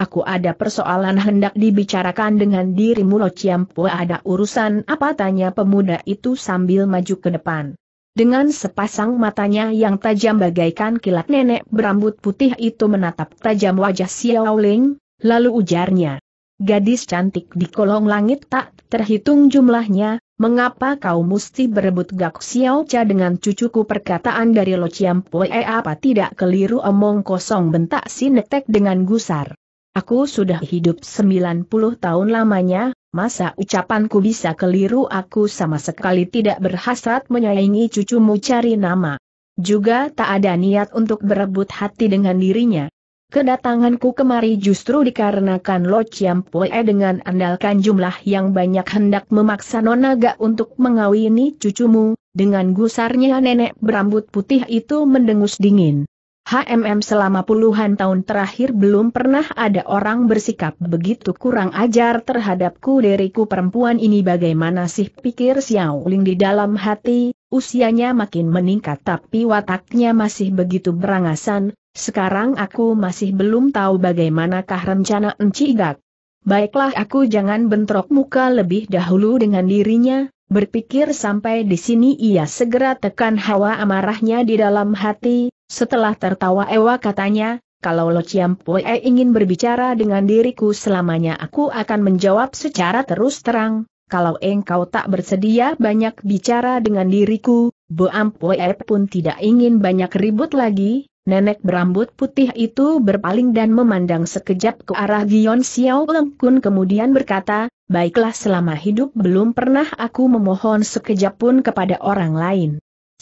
Aku ada persoalan hendak dibicarakan dengan dirimu Lo Ciampu ada urusan apa tanya pemuda itu sambil maju ke depan. Dengan sepasang matanya yang tajam bagaikan kilat nenek berambut putih itu menatap tajam wajah Xiao Ling, lalu ujarnya. Gadis cantik di kolong langit tak terhitung jumlahnya, mengapa kau mesti berebut Gak Xiao Cha dengan cucuku perkataan dari Lo Chiam Pue apa tidak keliru omong kosong bentak si netek dengan gusar. Aku sudah hidup 90 tahun lamanya, masa ucapanku bisa keliru aku sama sekali tidak berhasrat menyayangi cucumu cari nama. Juga tak ada niat untuk berebut hati dengan dirinya. Kedatanganku kemari justru dikarenakan Lo Chiampoe dengan andalkan jumlah yang banyak hendak memaksa Nonaga untuk mengawini cucumu, dengan gusarnya nenek berambut putih itu mendengus dingin. HMM selama puluhan tahun terakhir belum pernah ada orang bersikap begitu kurang ajar terhadapku deriku perempuan ini bagaimana sih pikir Xiao Ling di dalam hati, usianya makin meningkat tapi wataknya masih begitu berangasan, sekarang aku masih belum tahu bagaimanakah rencana Enci Gak. Baiklah aku jangan bentrok muka lebih dahulu dengan dirinya, Berpikir sampai di sini ia segera tekan hawa amarahnya di dalam hati, setelah tertawa Ewa katanya, kalau Lo Chiam Pue ingin berbicara dengan diriku selamanya aku akan menjawab secara terus terang, kalau engkau tak bersedia banyak bicara dengan diriku, Bo Ampue pun tidak ingin banyak ribut lagi, Nenek berambut putih itu berpaling dan memandang sekejap ke arah Gion Xiao Lengkun kemudian berkata, Baiklah selama hidup belum pernah aku memohon sekejap pun kepada orang lain.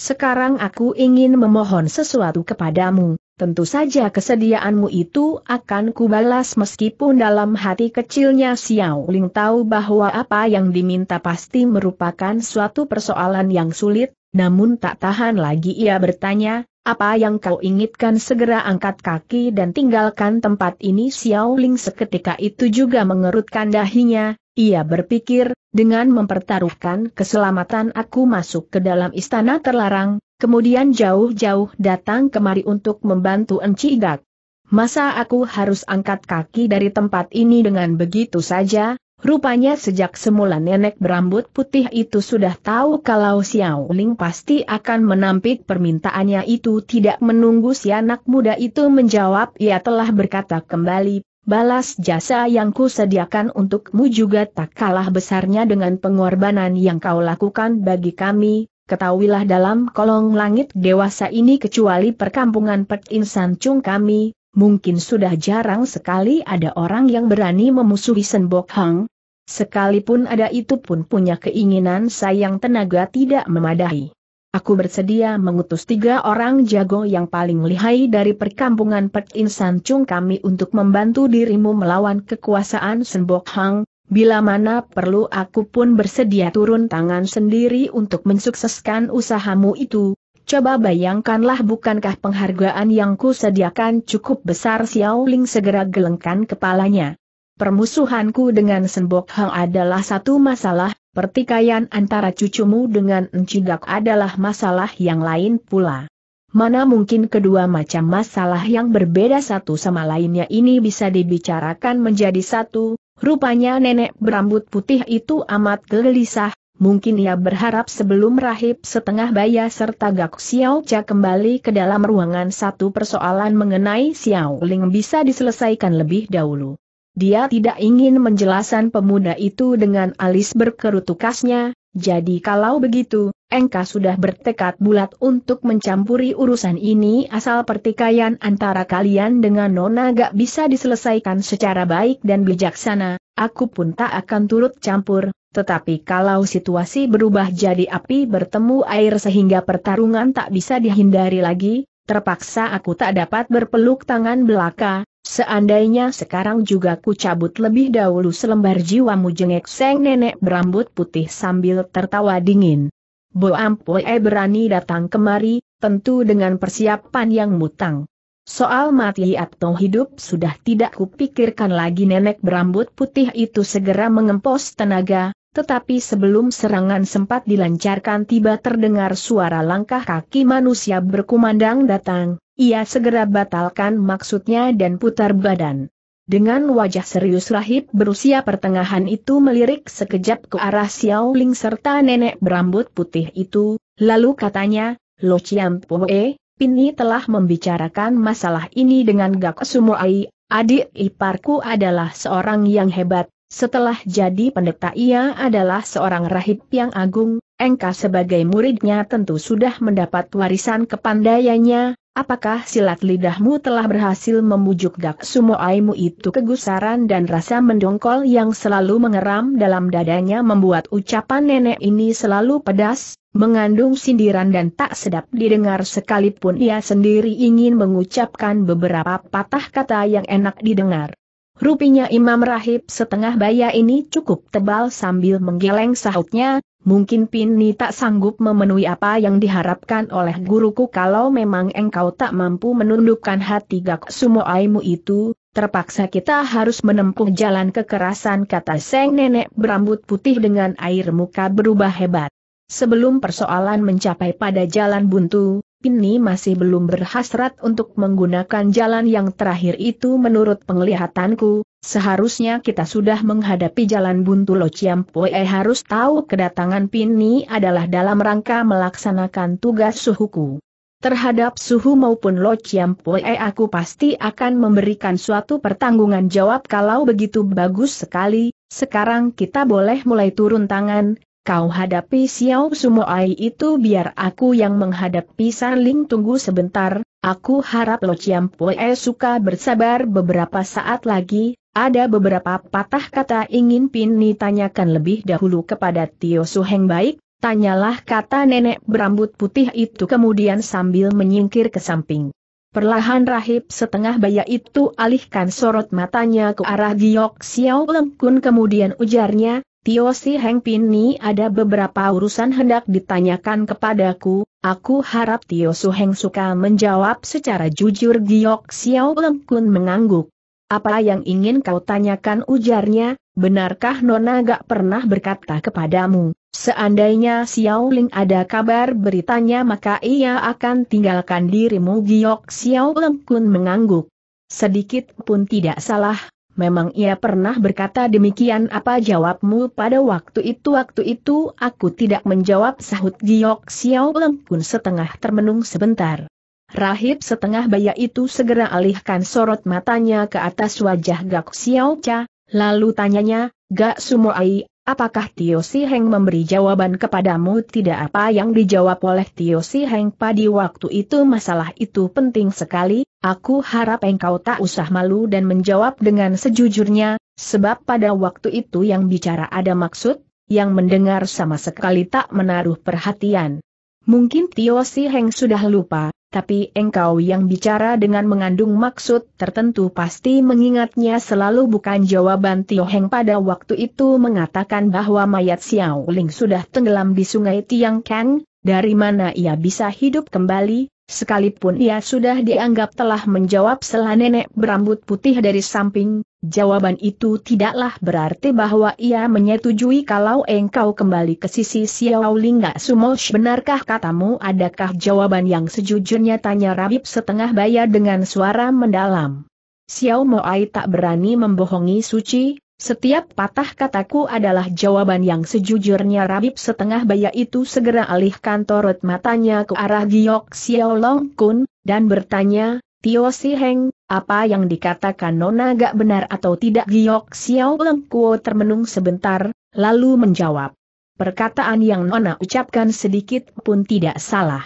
Sekarang aku ingin memohon sesuatu kepadamu, tentu saja kesediaanmu itu akan kubalas meskipun dalam hati kecilnya Xiao Ling tahu bahwa apa yang diminta pasti merupakan suatu persoalan yang sulit, namun tak tahan lagi ia bertanya, apa yang kau inginkan segera angkat kaki dan tinggalkan tempat ini Xiao Ling seketika itu juga mengerutkan dahinya, ia berpikir, dengan mempertaruhkan keselamatan aku masuk ke dalam istana terlarang, kemudian jauh-jauh datang kemari untuk membantu Enci Igak. Masa aku harus angkat kaki dari tempat ini dengan begitu saja? Rupanya sejak semula nenek berambut putih itu sudah tahu kalau Xiao Ling pasti akan menampik permintaannya itu tidak menunggu si anak muda itu menjawab ia telah berkata kembali, Balas jasa yang kusediakan untukmu juga tak kalah besarnya dengan pengorbanan yang kau lakukan bagi kami, ketahuilah dalam kolong langit dewasa ini kecuali perkampungan Pek Insan Cung kami, mungkin sudah jarang sekali ada orang yang berani memusuhi Senbok Hang, Sekalipun ada itu pun punya keinginan sayang tenaga tidak memadai. Aku bersedia mengutus tiga orang jago yang paling lihai dari perkampungan Pek Insan Chung kami untuk membantu dirimu melawan kekuasaan Senbok Hang, bila mana perlu aku pun bersedia turun tangan sendiri untuk mensukseskan usahamu itu. Coba bayangkanlah bukankah penghargaan yang kusediakan cukup besar Xiao Ling segera gelengkan kepalanya. Permusuhanku dengan Senbok Hang adalah satu masalah, Pertikaian antara cucumu dengan Encidak adalah masalah yang lain pula. Mana mungkin kedua macam masalah yang berbeda satu sama lainnya ini bisa dibicarakan menjadi satu, rupanya nenek berambut putih itu amat gelisah, mungkin ia berharap sebelum rahib setengah baya serta Gak Xiao Cha kembali ke dalam ruangan satu persoalan mengenai Xiao Ling bisa diselesaikan lebih dahulu. Dia tidak ingin menjelaskan pemuda itu dengan alis berkerut tukasnya, jadi kalau begitu, Engkau sudah bertekad bulat untuk mencampuri urusan ini asal pertikaian antara kalian dengan Nona gak bisa diselesaikan secara baik dan bijaksana, aku pun tak akan turut campur, tetapi kalau situasi berubah jadi api bertemu air sehingga pertarungan tak bisa dihindari lagi, terpaksa aku tak dapat berpeluk tangan belaka, seandainya sekarang juga ku cabut lebih dahulu selembar jiwamu jengek seng nenek berambut putih sambil tertawa dingin. Bo Ampoe eh, berani datang kemari, tentu dengan persiapan yang mutang. Soal mati atau hidup sudah tidak kupikirkan lagi nenek berambut putih itu segera mengempos tenaga, tetapi sebelum serangan sempat dilancarkan tiba terdengar suara langkah kaki manusia berkumandang datang, ia segera batalkan maksudnya dan putar badan. Dengan wajah serius rahib berusia pertengahan itu melirik sekejap ke arah Xiao Ling serta nenek berambut putih itu, lalu katanya, Lo Chiam Poe, Pini telah membicarakan masalah ini dengan Gak Sumuai, adik iparku adalah seorang yang hebat, setelah jadi pendeta ia adalah seorang rahib yang agung, Engka sebagai muridnya tentu sudah mendapat warisan kepandaiannya, apakah silat lidahmu telah berhasil membujuk gak sumoaimu itu kegusaran dan rasa mendongkol yang selalu mengeram dalam dadanya membuat ucapan nenek ini selalu pedas, mengandung sindiran dan tak sedap didengar sekalipun ia sendiri ingin mengucapkan beberapa patah kata yang enak didengar. Rupinya Imam Rahib setengah baya ini cukup tebal sambil menggeleng sahutnya, mungkin Pini tak sanggup memenuhi apa yang diharapkan oleh guruku kalau memang engkau tak mampu menundukkan hati gak sumoaimu itu, terpaksa kita harus menempuh jalan kekerasan kata Seng Nenek berambut putih dengan air muka berubah hebat. Sebelum persoalan mencapai pada jalan buntu, Pini masih belum berhasrat untuk menggunakan jalan yang terakhir itu menurut penglihatanku, seharusnya kita sudah menghadapi jalan buntu Lo Chiampoe harus tahu kedatangan Pini adalah dalam rangka melaksanakan tugas suhuku. Terhadap suhu maupun Lo Chiampoe aku pasti akan memberikan suatu pertanggungan jawab kalau begitu bagus sekali, sekarang kita boleh mulai turun tangan, Kau hadapi Xiao Sumoai itu biar aku yang menghadapi Sarling tunggu sebentar, aku harap Lo Chiam Pue suka bersabar beberapa saat lagi, ada beberapa patah kata ingin Pini tanyakan lebih dahulu kepada Tio Su Heng. baik, tanyalah kata nenek berambut putih itu kemudian sambil menyingkir ke samping. Perlahan rahib setengah baya itu alihkan sorot matanya ke arah Giok Xiao Lengkun kemudian ujarnya, Tio Si Heng Pin Ni ada beberapa urusan hendak ditanyakan kepadaku, aku harap Tio Su Heng suka menjawab secara jujur Giok Xiao Leng Kun mengangguk. Apa yang ingin kau tanyakan ujarnya, benarkah Nona gak pernah berkata kepadamu, seandainya Xiao Ling ada kabar beritanya maka ia akan tinggalkan dirimu Giok Xiao Leng Kun mengangguk. Sedikit pun tidak salah, memang ia pernah berkata demikian apa jawabmu pada waktu itu waktu itu aku tidak menjawab sahut Giok Xiao Leng pun setengah termenung sebentar. Rahib setengah baya itu segera alihkan sorot matanya ke atas wajah Gak Xiao Cha, lalu tanyanya, Gak ai? Apakah Tio Si Heng memberi jawaban kepadamu? Tidak apa yang dijawab oleh Tio Si Heng pada waktu itu masalah itu penting sekali, aku harap engkau tak usah malu dan menjawab dengan sejujurnya, sebab pada waktu itu yang bicara ada maksud, yang mendengar sama sekali tak menaruh perhatian. Mungkin Tio Si Heng sudah lupa, tapi engkau yang bicara dengan mengandung maksud tertentu pasti mengingatnya selalu bukan jawaban Tio Heng pada waktu itu mengatakan bahwa mayat Xiao Ling sudah tenggelam di sungai Tiang Kang, dari mana ia bisa hidup kembali, Sekalipun ia sudah dianggap telah menjawab selah nenek berambut putih dari samping, jawaban itu tidaklah berarti bahwa ia menyetujui kalau engkau kembali ke sisi Xiao Lingga Sumosh. Benarkah katamu adakah jawaban yang sejujurnya tanya Rabib setengah bayar dengan suara mendalam. Xiao Moai tak berani membohongi Suci, setiap patah kataku adalah jawaban yang sejujurnya Rabib setengah baya itu segera alihkan torot matanya ke arah Giok Long Kun, dan bertanya, Tio Si Heng, apa yang dikatakan Nona gak benar atau tidak Giok Xiaolong Kuo termenung sebentar, lalu menjawab. Perkataan yang Nona ucapkan sedikit pun tidak salah.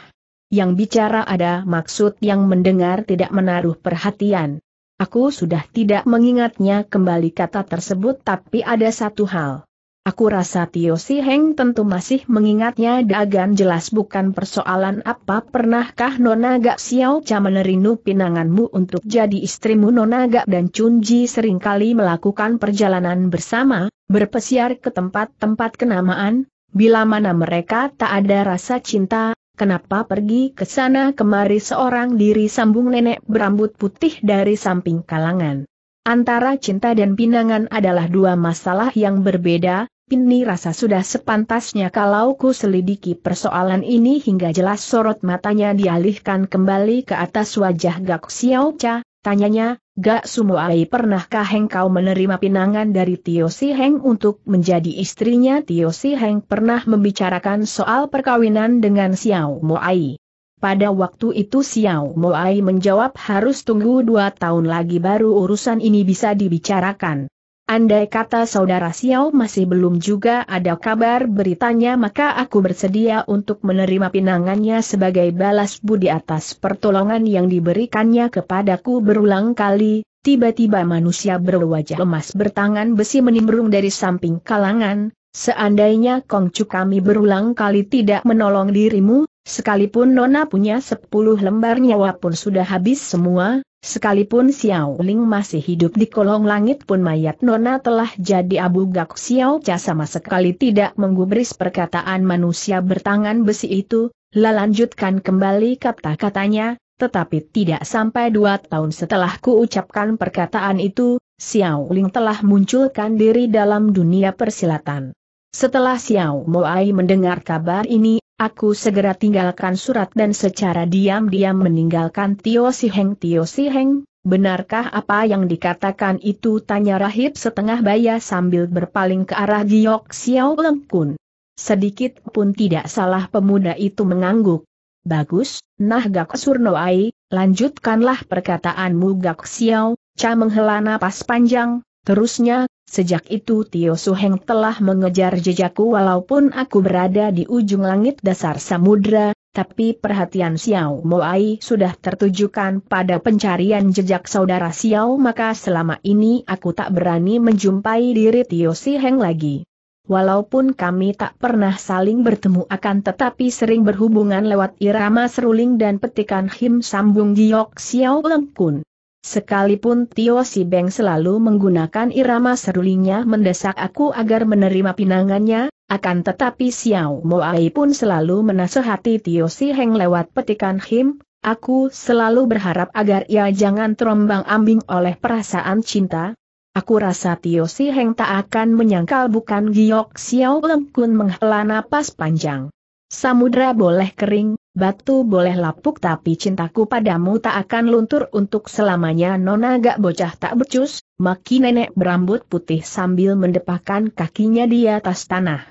Yang bicara ada maksud yang mendengar tidak menaruh perhatian. Aku sudah tidak mengingatnya kembali kata tersebut tapi ada satu hal. Aku rasa Tio Si Heng tentu masih mengingatnya dagan jelas bukan persoalan apa pernahkah Nona Gak Xiao Cha menerinu pinanganmu untuk jadi istrimu Nona Gak dan Chun Ji seringkali melakukan perjalanan bersama, berpesiar ke tempat-tempat kenamaan, bila mana mereka tak ada rasa cinta, Kenapa pergi ke sana kemari seorang diri sambung nenek berambut putih dari samping kalangan. Antara cinta dan pinangan adalah dua masalah yang berbeda, Pini rasa sudah sepantasnya kalau ku selidiki persoalan ini hingga jelas sorot matanya dialihkan kembali ke atas wajah Gak Xiao Cha, tanyanya, Gak Sumoai pernahkah Heng kau menerima pinangan dari Tio Si Heng untuk menjadi istrinya Tio Si Heng pernah membicarakan soal perkawinan dengan Xiao ai. Pada waktu itu Xiao ai menjawab harus tunggu dua tahun lagi baru urusan ini bisa dibicarakan. Andai kata saudara Xiao masih belum juga ada kabar beritanya maka aku bersedia untuk menerima pinangannya sebagai balas budi atas pertolongan yang diberikannya kepadaku berulang kali. Tiba-tiba manusia berwajah lemas bertangan besi menimbrung dari samping kalangan, seandainya kongcu kami berulang kali tidak menolong dirimu, Sekalipun Nona punya sepuluh lembar nyawa pun sudah habis semua, sekalipun Xiao Ling masih hidup di kolong langit pun mayat Nona telah jadi abu gak Xiao Cha sama sekali tidak menggubris perkataan manusia bertangan besi itu, lanjutkan kembali kata-katanya, tetapi tidak sampai dua tahun setelah kuucapkan perkataan itu, Xiao Ling telah munculkan diri dalam dunia persilatan. Setelah Xiao Moai mendengar kabar ini, Aku segera tinggalkan surat dan secara diam-diam meninggalkan Tio Siheng Tio Siheng, benarkah apa yang dikatakan itu tanya rahib setengah baya sambil berpaling ke arah Giok Xiao Lengkun. Sedikit pun tidak salah pemuda itu mengangguk. Bagus, nah Gak Surnoai, lanjutkanlah perkataanmu Gak Xiao, Cha menghela napas panjang, terusnya, Sejak itu Tio Suheng telah mengejar jejakku walaupun aku berada di ujung langit dasar samudra, tapi perhatian Xiao Moai sudah tertujukan pada pencarian jejak saudara Xiao maka selama ini aku tak berani menjumpai diri Tio Suheng lagi. Walaupun kami tak pernah saling bertemu akan tetapi sering berhubungan lewat irama seruling dan petikan him sambung giok Xiao Lengkun. Sekalipun Tio Si Beng selalu menggunakan irama serulingnya mendesak aku agar menerima pinangannya, akan tetapi Xiao Moai pun selalu menasehati Tio Si Heng lewat petikan Him, aku selalu berharap agar ia jangan terombang ambing oleh perasaan cinta. Aku rasa Tio Si Heng tak akan menyangkal bukan Giok Xiao Leng Kun menghela napas panjang. Samudra boleh kering, batu boleh lapuk tapi cintaku padamu tak akan luntur untuk selamanya nona gak bocah tak becus, maki nenek berambut putih sambil mendepakan kakinya di atas tanah.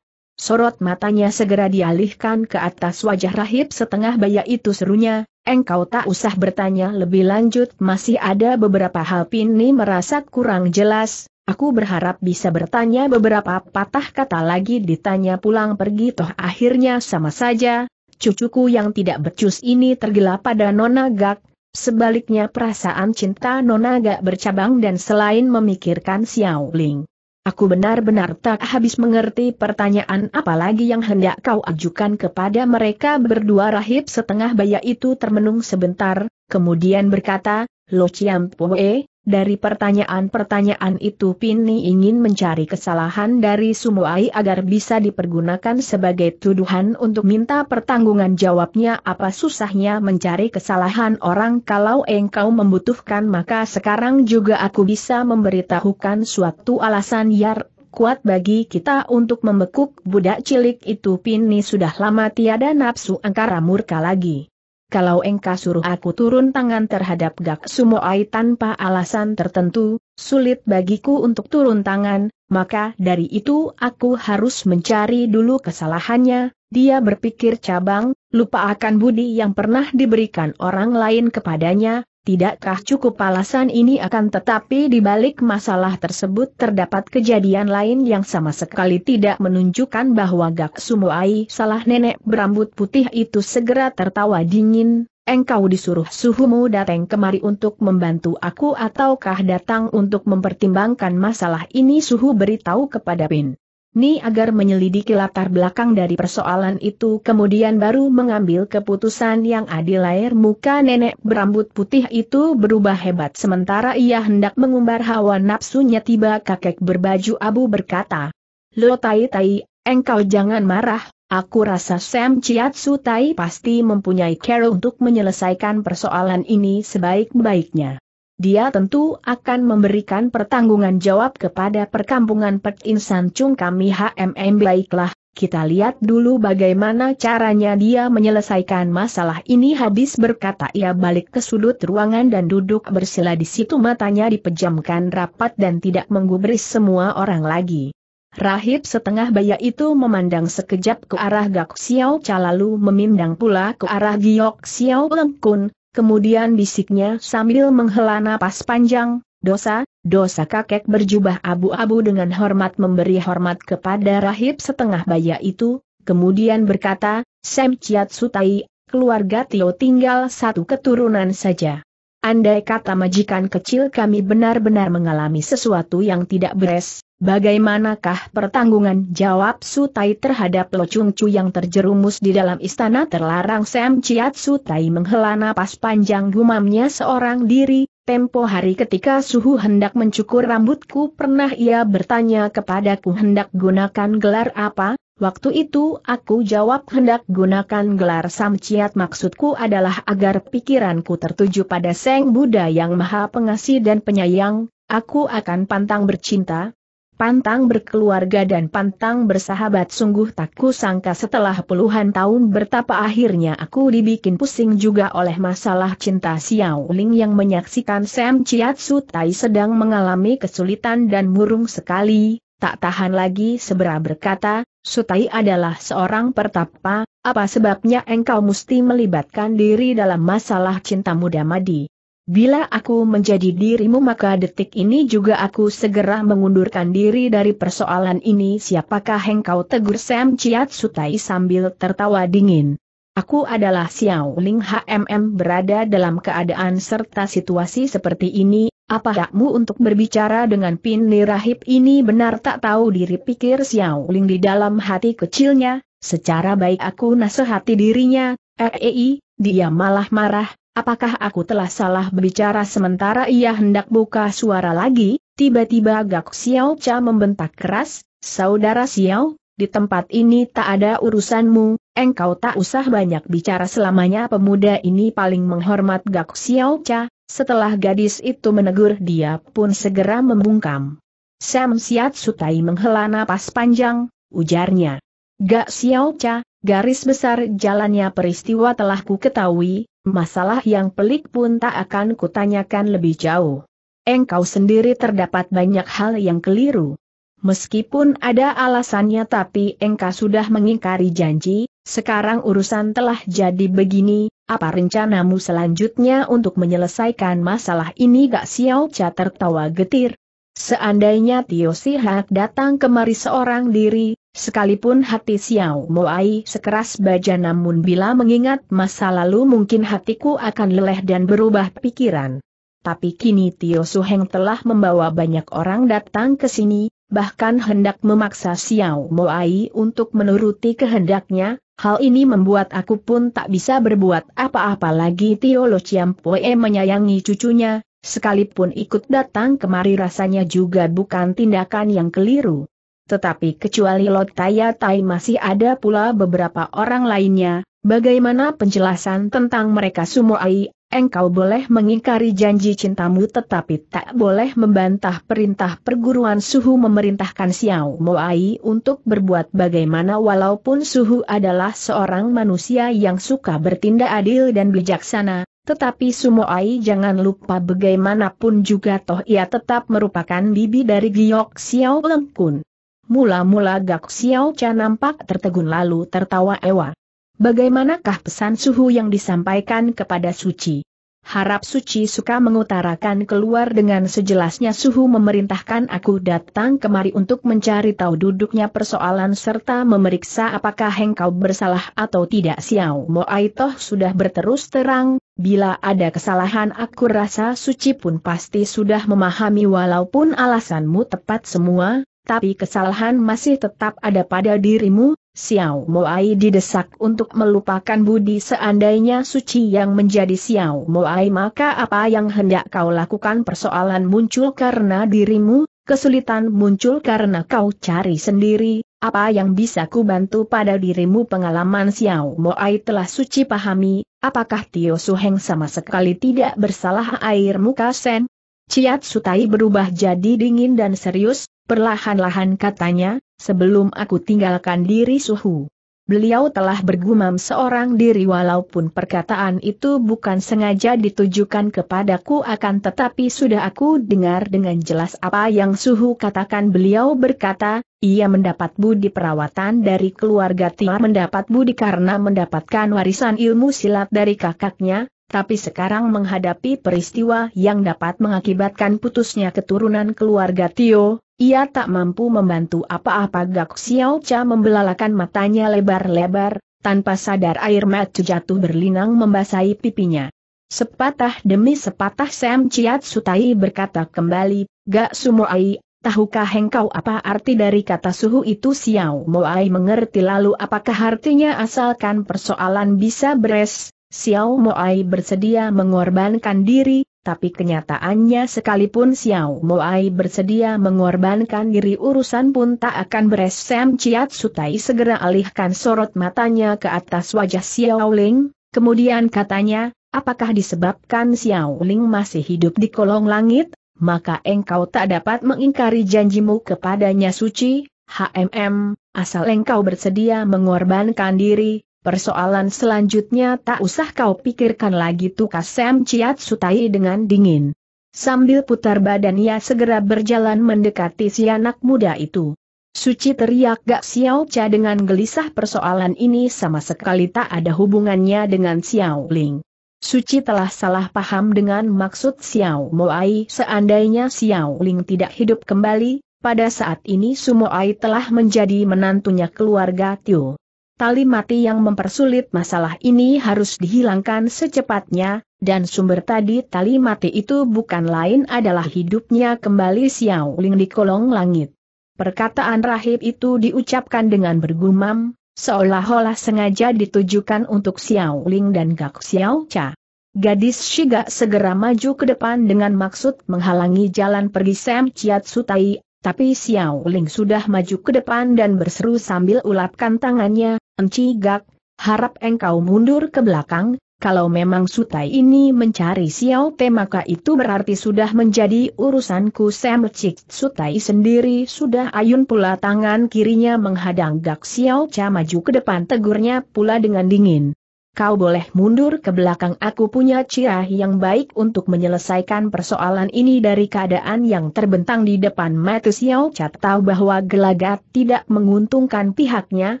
Sorot matanya segera dialihkan ke atas wajah rahib setengah baya itu serunya, engkau tak usah bertanya lebih lanjut masih ada beberapa hal Pini merasa kurang jelas, Aku berharap bisa bertanya beberapa patah kata lagi ditanya pulang pergi toh akhirnya sama saja, cucuku yang tidak becus ini tergelap pada Nona Gak, sebaliknya perasaan cinta Nona Gak bercabang dan selain memikirkan Xiao Ling. Aku benar-benar tak habis mengerti pertanyaan apalagi yang hendak kau ajukan kepada mereka berdua rahib setengah baya itu termenung sebentar, kemudian berkata, Lo Chiam Pue, dari pertanyaan-pertanyaan itu Pini ingin mencari kesalahan dari Sumuai agar bisa dipergunakan sebagai tuduhan untuk minta pertanggungan jawabnya apa susahnya mencari kesalahan orang kalau engkau membutuhkan maka sekarang juga aku bisa memberitahukan suatu alasan yar kuat bagi kita untuk membekuk budak cilik itu Pini sudah lama tiada nafsu angkara murka lagi kalau engkau suruh aku turun tangan terhadap Gak Sumoai tanpa alasan tertentu, sulit bagiku untuk turun tangan, maka dari itu aku harus mencari dulu kesalahannya, dia berpikir cabang, lupa akan budi yang pernah diberikan orang lain kepadanya, Tidakkah cukup alasan ini akan tetapi di balik masalah tersebut terdapat kejadian lain yang sama sekali tidak menunjukkan bahwa Gak Sumuai salah nenek berambut putih itu segera tertawa dingin, engkau disuruh suhumu datang kemari untuk membantu aku ataukah datang untuk mempertimbangkan masalah ini suhu beritahu kepada Pin. Ni agar menyelidiki latar belakang dari persoalan itu kemudian baru mengambil keputusan yang adil air muka nenek berambut putih itu berubah hebat sementara ia hendak mengumbar hawa nafsunya tiba kakek berbaju abu berkata, Lo Tai Tai, engkau jangan marah, aku rasa Sam Chiatsu Tai pasti mempunyai cara untuk menyelesaikan persoalan ini sebaik-baiknya dia tentu akan memberikan pertanggungan jawab kepada perkampungan Pek Insan Chung kami HMM baiklah, kita lihat dulu bagaimana caranya dia menyelesaikan masalah ini habis berkata ia balik ke sudut ruangan dan duduk bersila di situ matanya dipejamkan rapat dan tidak menggubris semua orang lagi. Rahib setengah baya itu memandang sekejap ke arah Gak Xiao Cha lalu memindang pula ke arah Giok Xiao Lengkun, kemudian bisiknya sambil menghela napas panjang, dosa, dosa kakek berjubah abu-abu dengan hormat memberi hormat kepada rahib setengah baya itu, kemudian berkata, Sam Chiat Sutai, keluarga Tio tinggal satu keturunan saja. Andai kata majikan kecil kami benar-benar mengalami sesuatu yang tidak beres, bagaimanakah pertanggungan jawab Sutai terhadap Lo Chung Chu yang terjerumus di dalam istana terlarang Sam Chiat Sutai menghela napas panjang gumamnya seorang diri, tempo hari ketika suhu hendak mencukur rambutku pernah ia bertanya kepadaku hendak gunakan gelar apa, Waktu itu aku jawab hendak gunakan gelar samciat maksudku adalah agar pikiranku tertuju pada Seng Buddha yang maha pengasih dan penyayang, aku akan pantang bercinta, pantang berkeluarga dan pantang bersahabat sungguh tak kusangka setelah puluhan tahun bertapa akhirnya aku dibikin pusing juga oleh masalah cinta Xiao Ling yang menyaksikan Sam Chiatsu Tai sedang mengalami kesulitan dan murung sekali, tak tahan lagi sebera berkata, Sutai adalah seorang pertapa, apa sebabnya engkau mesti melibatkan diri dalam masalah cinta muda Madi? Bila aku menjadi dirimu maka detik ini juga aku segera mengundurkan diri dari persoalan ini siapakah engkau tegur Sam Ciat Sutai sambil tertawa dingin. Aku adalah Xiao Ling HMM berada dalam keadaan serta situasi seperti ini, apa hakmu untuk berbicara dengan Pin Li Rahib ini benar tak tahu diri pikir Xiao Ling di dalam hati kecilnya, secara baik aku nasihati dirinya, ei, eh, eh, dia malah marah, apakah aku telah salah berbicara sementara ia hendak buka suara lagi, tiba-tiba Gak Xiao Cha membentak keras, Saudara Xiao, di tempat ini tak ada urusanmu, engkau tak usah banyak bicara selamanya pemuda ini paling menghormat Gak Xiao Cha, setelah gadis itu menegur dia pun segera membungkam. Sam Siat Sutai menghela napas panjang, ujarnya. Gak Xiao Cha, garis besar jalannya peristiwa telah ku ketahui, masalah yang pelik pun tak akan kutanyakan lebih jauh. Engkau sendiri terdapat banyak hal yang keliru. Meskipun ada alasannya tapi engkau sudah mengingkari janji, sekarang urusan telah jadi begini, apa rencanamu selanjutnya untuk menyelesaikan masalah ini? Gak Xiao Cha tertawa getir. Seandainya Tio Si Hak datang kemari seorang diri, sekalipun hati Xiao Ai sekeras baja namun bila mengingat masa lalu mungkin hatiku akan leleh dan berubah pikiran. Tapi kini Tio Su Heng telah membawa banyak orang datang ke sini, bahkan hendak memaksa Xiao Ai untuk menuruti kehendaknya, Hal ini membuat aku pun tak bisa berbuat apa-apa lagi Tio Lo Chiampoe menyayangi cucunya, sekalipun ikut datang kemari rasanya juga bukan tindakan yang keliru. Tetapi kecuali Lot Taya Tai masih ada pula beberapa orang lainnya, bagaimana penjelasan tentang mereka semua Engkau boleh mengingkari janji cintamu tetapi tak boleh membantah perintah perguruan suhu memerintahkan Xiao Moai untuk berbuat bagaimana walaupun suhu adalah seorang manusia yang suka bertindak adil dan bijaksana, tetapi Sumoai jangan lupa bagaimanapun juga toh ia tetap merupakan bibi dari Giok Xiao Lengkun. Mula-mula Gak Xiao Cha nampak tertegun lalu tertawa ewa. Bagaimanakah pesan suhu yang disampaikan kepada Suci? Harap Suci suka mengutarakan keluar dengan sejelasnya suhu memerintahkan aku datang kemari untuk mencari tahu duduknya persoalan serta memeriksa apakah engkau bersalah atau tidak Xiao Moai Toh sudah berterus terang, bila ada kesalahan aku rasa Suci pun pasti sudah memahami walaupun alasanmu tepat semua, tapi kesalahan masih tetap ada pada dirimu, Xiao Moai didesak untuk melupakan budi seandainya suci yang menjadi Xiao Moai maka apa yang hendak kau lakukan persoalan muncul karena dirimu, kesulitan muncul karena kau cari sendiri, apa yang bisa ku bantu pada dirimu pengalaman Xiao Moai telah suci pahami, apakah Tio Suheng sama sekali tidak bersalah air muka Sen? Ciat Sutai berubah jadi dingin dan serius, Perlahan-lahan katanya, sebelum aku tinggalkan diri suhu. Beliau telah bergumam seorang diri walaupun perkataan itu bukan sengaja ditujukan kepadaku akan tetapi sudah aku dengar dengan jelas apa yang suhu katakan beliau berkata, ia mendapat budi perawatan dari keluarga Tia mendapat budi karena mendapatkan warisan ilmu silat dari kakaknya, tapi sekarang menghadapi peristiwa yang dapat mengakibatkan putusnya keturunan keluarga Tio, ia tak mampu membantu apa-apa Gak Xiao Cha membelalakan matanya lebar-lebar, tanpa sadar air mata jatuh berlinang membasahi pipinya. Sepatah demi sepatah Sam Chiat Sutai berkata kembali, Gak Sumoai, tahukah engkau apa arti dari kata suhu itu Xiao Moai mengerti lalu apakah artinya asalkan persoalan bisa beres, Xiao Moai bersedia mengorbankan diri, tapi kenyataannya sekalipun Xiao Moai bersedia mengorbankan diri urusan pun tak akan beres. Sam Ciat Sutai segera alihkan sorot matanya ke atas wajah Xiao Ling, kemudian katanya, apakah disebabkan Xiao Ling masih hidup di kolong langit, maka engkau tak dapat mengingkari janjimu kepadanya suci, HMM, asal engkau bersedia mengorbankan diri, Persoalan selanjutnya tak usah kau pikirkan lagi tukas Sam Ciat Sutai dengan dingin. Sambil putar badan ia segera berjalan mendekati si anak muda itu. Suci teriak Gak Xiao Cha dengan gelisah persoalan ini sama sekali tak ada hubungannya dengan Xiao Ling. Suci telah salah paham dengan maksud Xiao Moai seandainya Xiao Ling tidak hidup kembali, pada saat ini Sumoai telah menjadi menantunya keluarga Tio tali mati yang mempersulit masalah ini harus dihilangkan secepatnya, dan sumber tadi tali mati itu bukan lain adalah hidupnya kembali Xiao Ling di kolong langit. Perkataan rahib itu diucapkan dengan bergumam, seolah-olah sengaja ditujukan untuk Xiao Ling dan Gak Xiao Cha. Gadis Shiga segera maju ke depan dengan maksud menghalangi jalan pergi Sam Chiat Sutai tapi Xiao Ling sudah maju ke depan dan berseru sambil ulapkan tangannya, Enci Gak, harap engkau mundur ke belakang, kalau memang Sutai ini mencari Xiao Te maka itu berarti sudah menjadi urusanku Sam Cik Sutai sendiri sudah ayun pula tangan kirinya menghadang Gak Xiao Cha maju ke depan tegurnya pula dengan dingin. Kau boleh mundur ke belakang aku punya cirah yang baik untuk menyelesaikan persoalan ini dari keadaan yang terbentang di depan mata Xiao Cha tahu bahwa gelagat tidak menguntungkan pihaknya,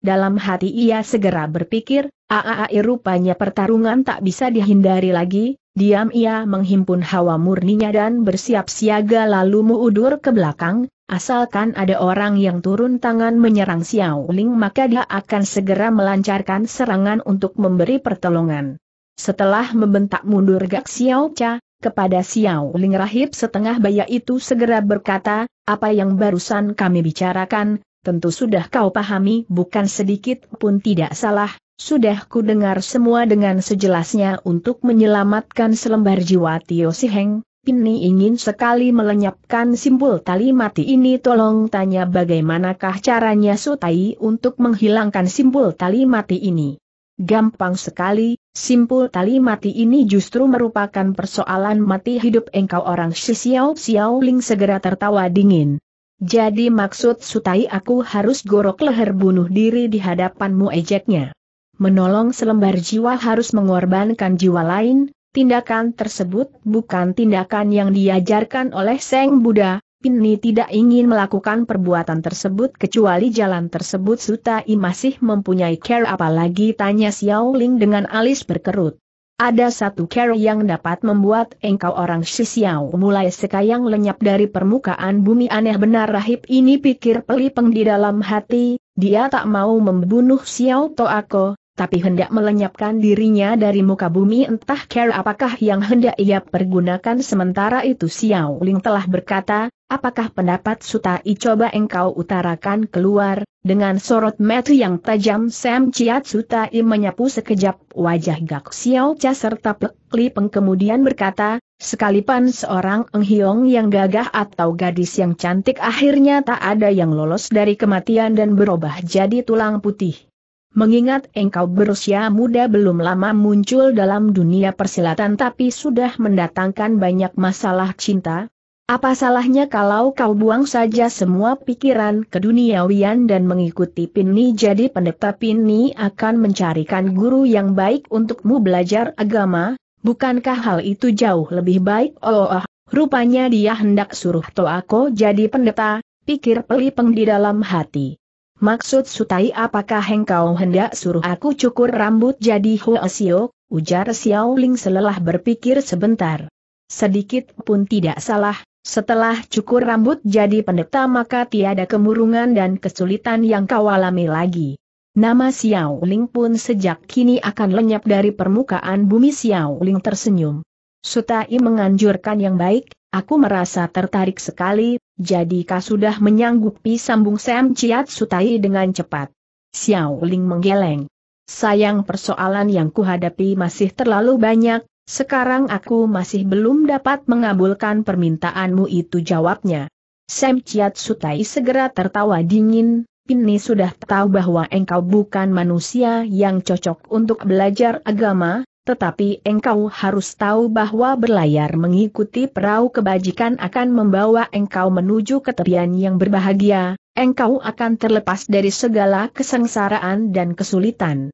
dalam hati ia segera berpikir, aai rupanya pertarungan tak bisa dihindari lagi, diam ia menghimpun hawa murninya dan bersiap siaga lalu muudur ke belakang, asalkan ada orang yang turun tangan menyerang Xiao Ling maka dia akan segera melancarkan serangan untuk memberi pertolongan. Setelah membentak mundur Gak Xiao Cha, kepada Xiao Ling Rahib setengah baya itu segera berkata, apa yang barusan kami bicarakan, tentu sudah kau pahami bukan sedikit pun tidak salah, sudah ku dengar semua dengan sejelasnya untuk menyelamatkan selembar jiwa Tio Siheng, Pini ingin sekali melenyapkan simpul tali mati ini tolong tanya bagaimanakah caranya Sutai untuk menghilangkan simpul tali mati ini. Gampang sekali, simpul tali mati ini justru merupakan persoalan mati hidup engkau orang Shi Xiao Xiao Ling segera tertawa dingin. Jadi maksud Sutai aku harus gorok leher bunuh diri di hadapanmu ejeknya. Menolong selembar jiwa harus mengorbankan jiwa lain, tindakan tersebut bukan tindakan yang diajarkan oleh Seng Buddha, Pinni tidak ingin melakukan perbuatan tersebut kecuali jalan tersebut Sutai masih mempunyai care apalagi tanya Xiao Ling dengan alis berkerut. Ada satu cara yang dapat membuat engkau orang Shisiao mulai sekayang lenyap dari permukaan bumi aneh benar rahib ini pikir pelipeng di dalam hati, dia tak mau membunuh Xiao Toako, tapi hendak melenyapkan dirinya dari muka bumi entah care apakah yang hendak ia pergunakan sementara itu Xiao Ling telah berkata, apakah pendapat Sutai coba engkau utarakan keluar, dengan sorot mata yang tajam Sam Suta Sutai menyapu sekejap wajah Gak Xiao Cha serta Plek kemudian berkata, Sekalipun seorang enghiong yang gagah atau gadis yang cantik akhirnya tak ada yang lolos dari kematian dan berubah jadi tulang putih. Mengingat engkau berusia muda belum lama muncul dalam dunia persilatan tapi sudah mendatangkan banyak masalah cinta, apa salahnya kalau kau buang saja semua pikiran ke keduniawian dan mengikuti Pinni jadi pendeta Pinni akan mencarikan guru yang baik untukmu belajar agama, bukankah hal itu jauh lebih baik? Oh, oh. rupanya dia hendak suruh Toako jadi pendeta, pikir Pelipeng di dalam hati. Maksud Sutai apakah engkau hendak suruh aku cukur rambut jadi Hoesio, ujar Xiao Ling selelah berpikir sebentar. Sedikit pun tidak salah, setelah cukur rambut jadi pendeta maka tiada kemurungan dan kesulitan yang kau alami lagi. Nama Xiao Ling pun sejak kini akan lenyap dari permukaan bumi Xiao Ling tersenyum. Sutai menganjurkan yang baik, Aku merasa tertarik sekali, Jadi kau sudah menyanggupi sambung Sam Ciat Sutai dengan cepat. Xiao Ling menggeleng. Sayang persoalan yang kuhadapi masih terlalu banyak, sekarang aku masih belum dapat mengabulkan permintaanmu itu jawabnya. Sam Ciat Sutai segera tertawa dingin, Pinni sudah tahu bahwa engkau bukan manusia yang cocok untuk belajar agama, tetapi engkau harus tahu bahwa berlayar mengikuti perahu kebajikan akan membawa engkau menuju ke tepian yang berbahagia, engkau akan terlepas dari segala kesengsaraan dan kesulitan.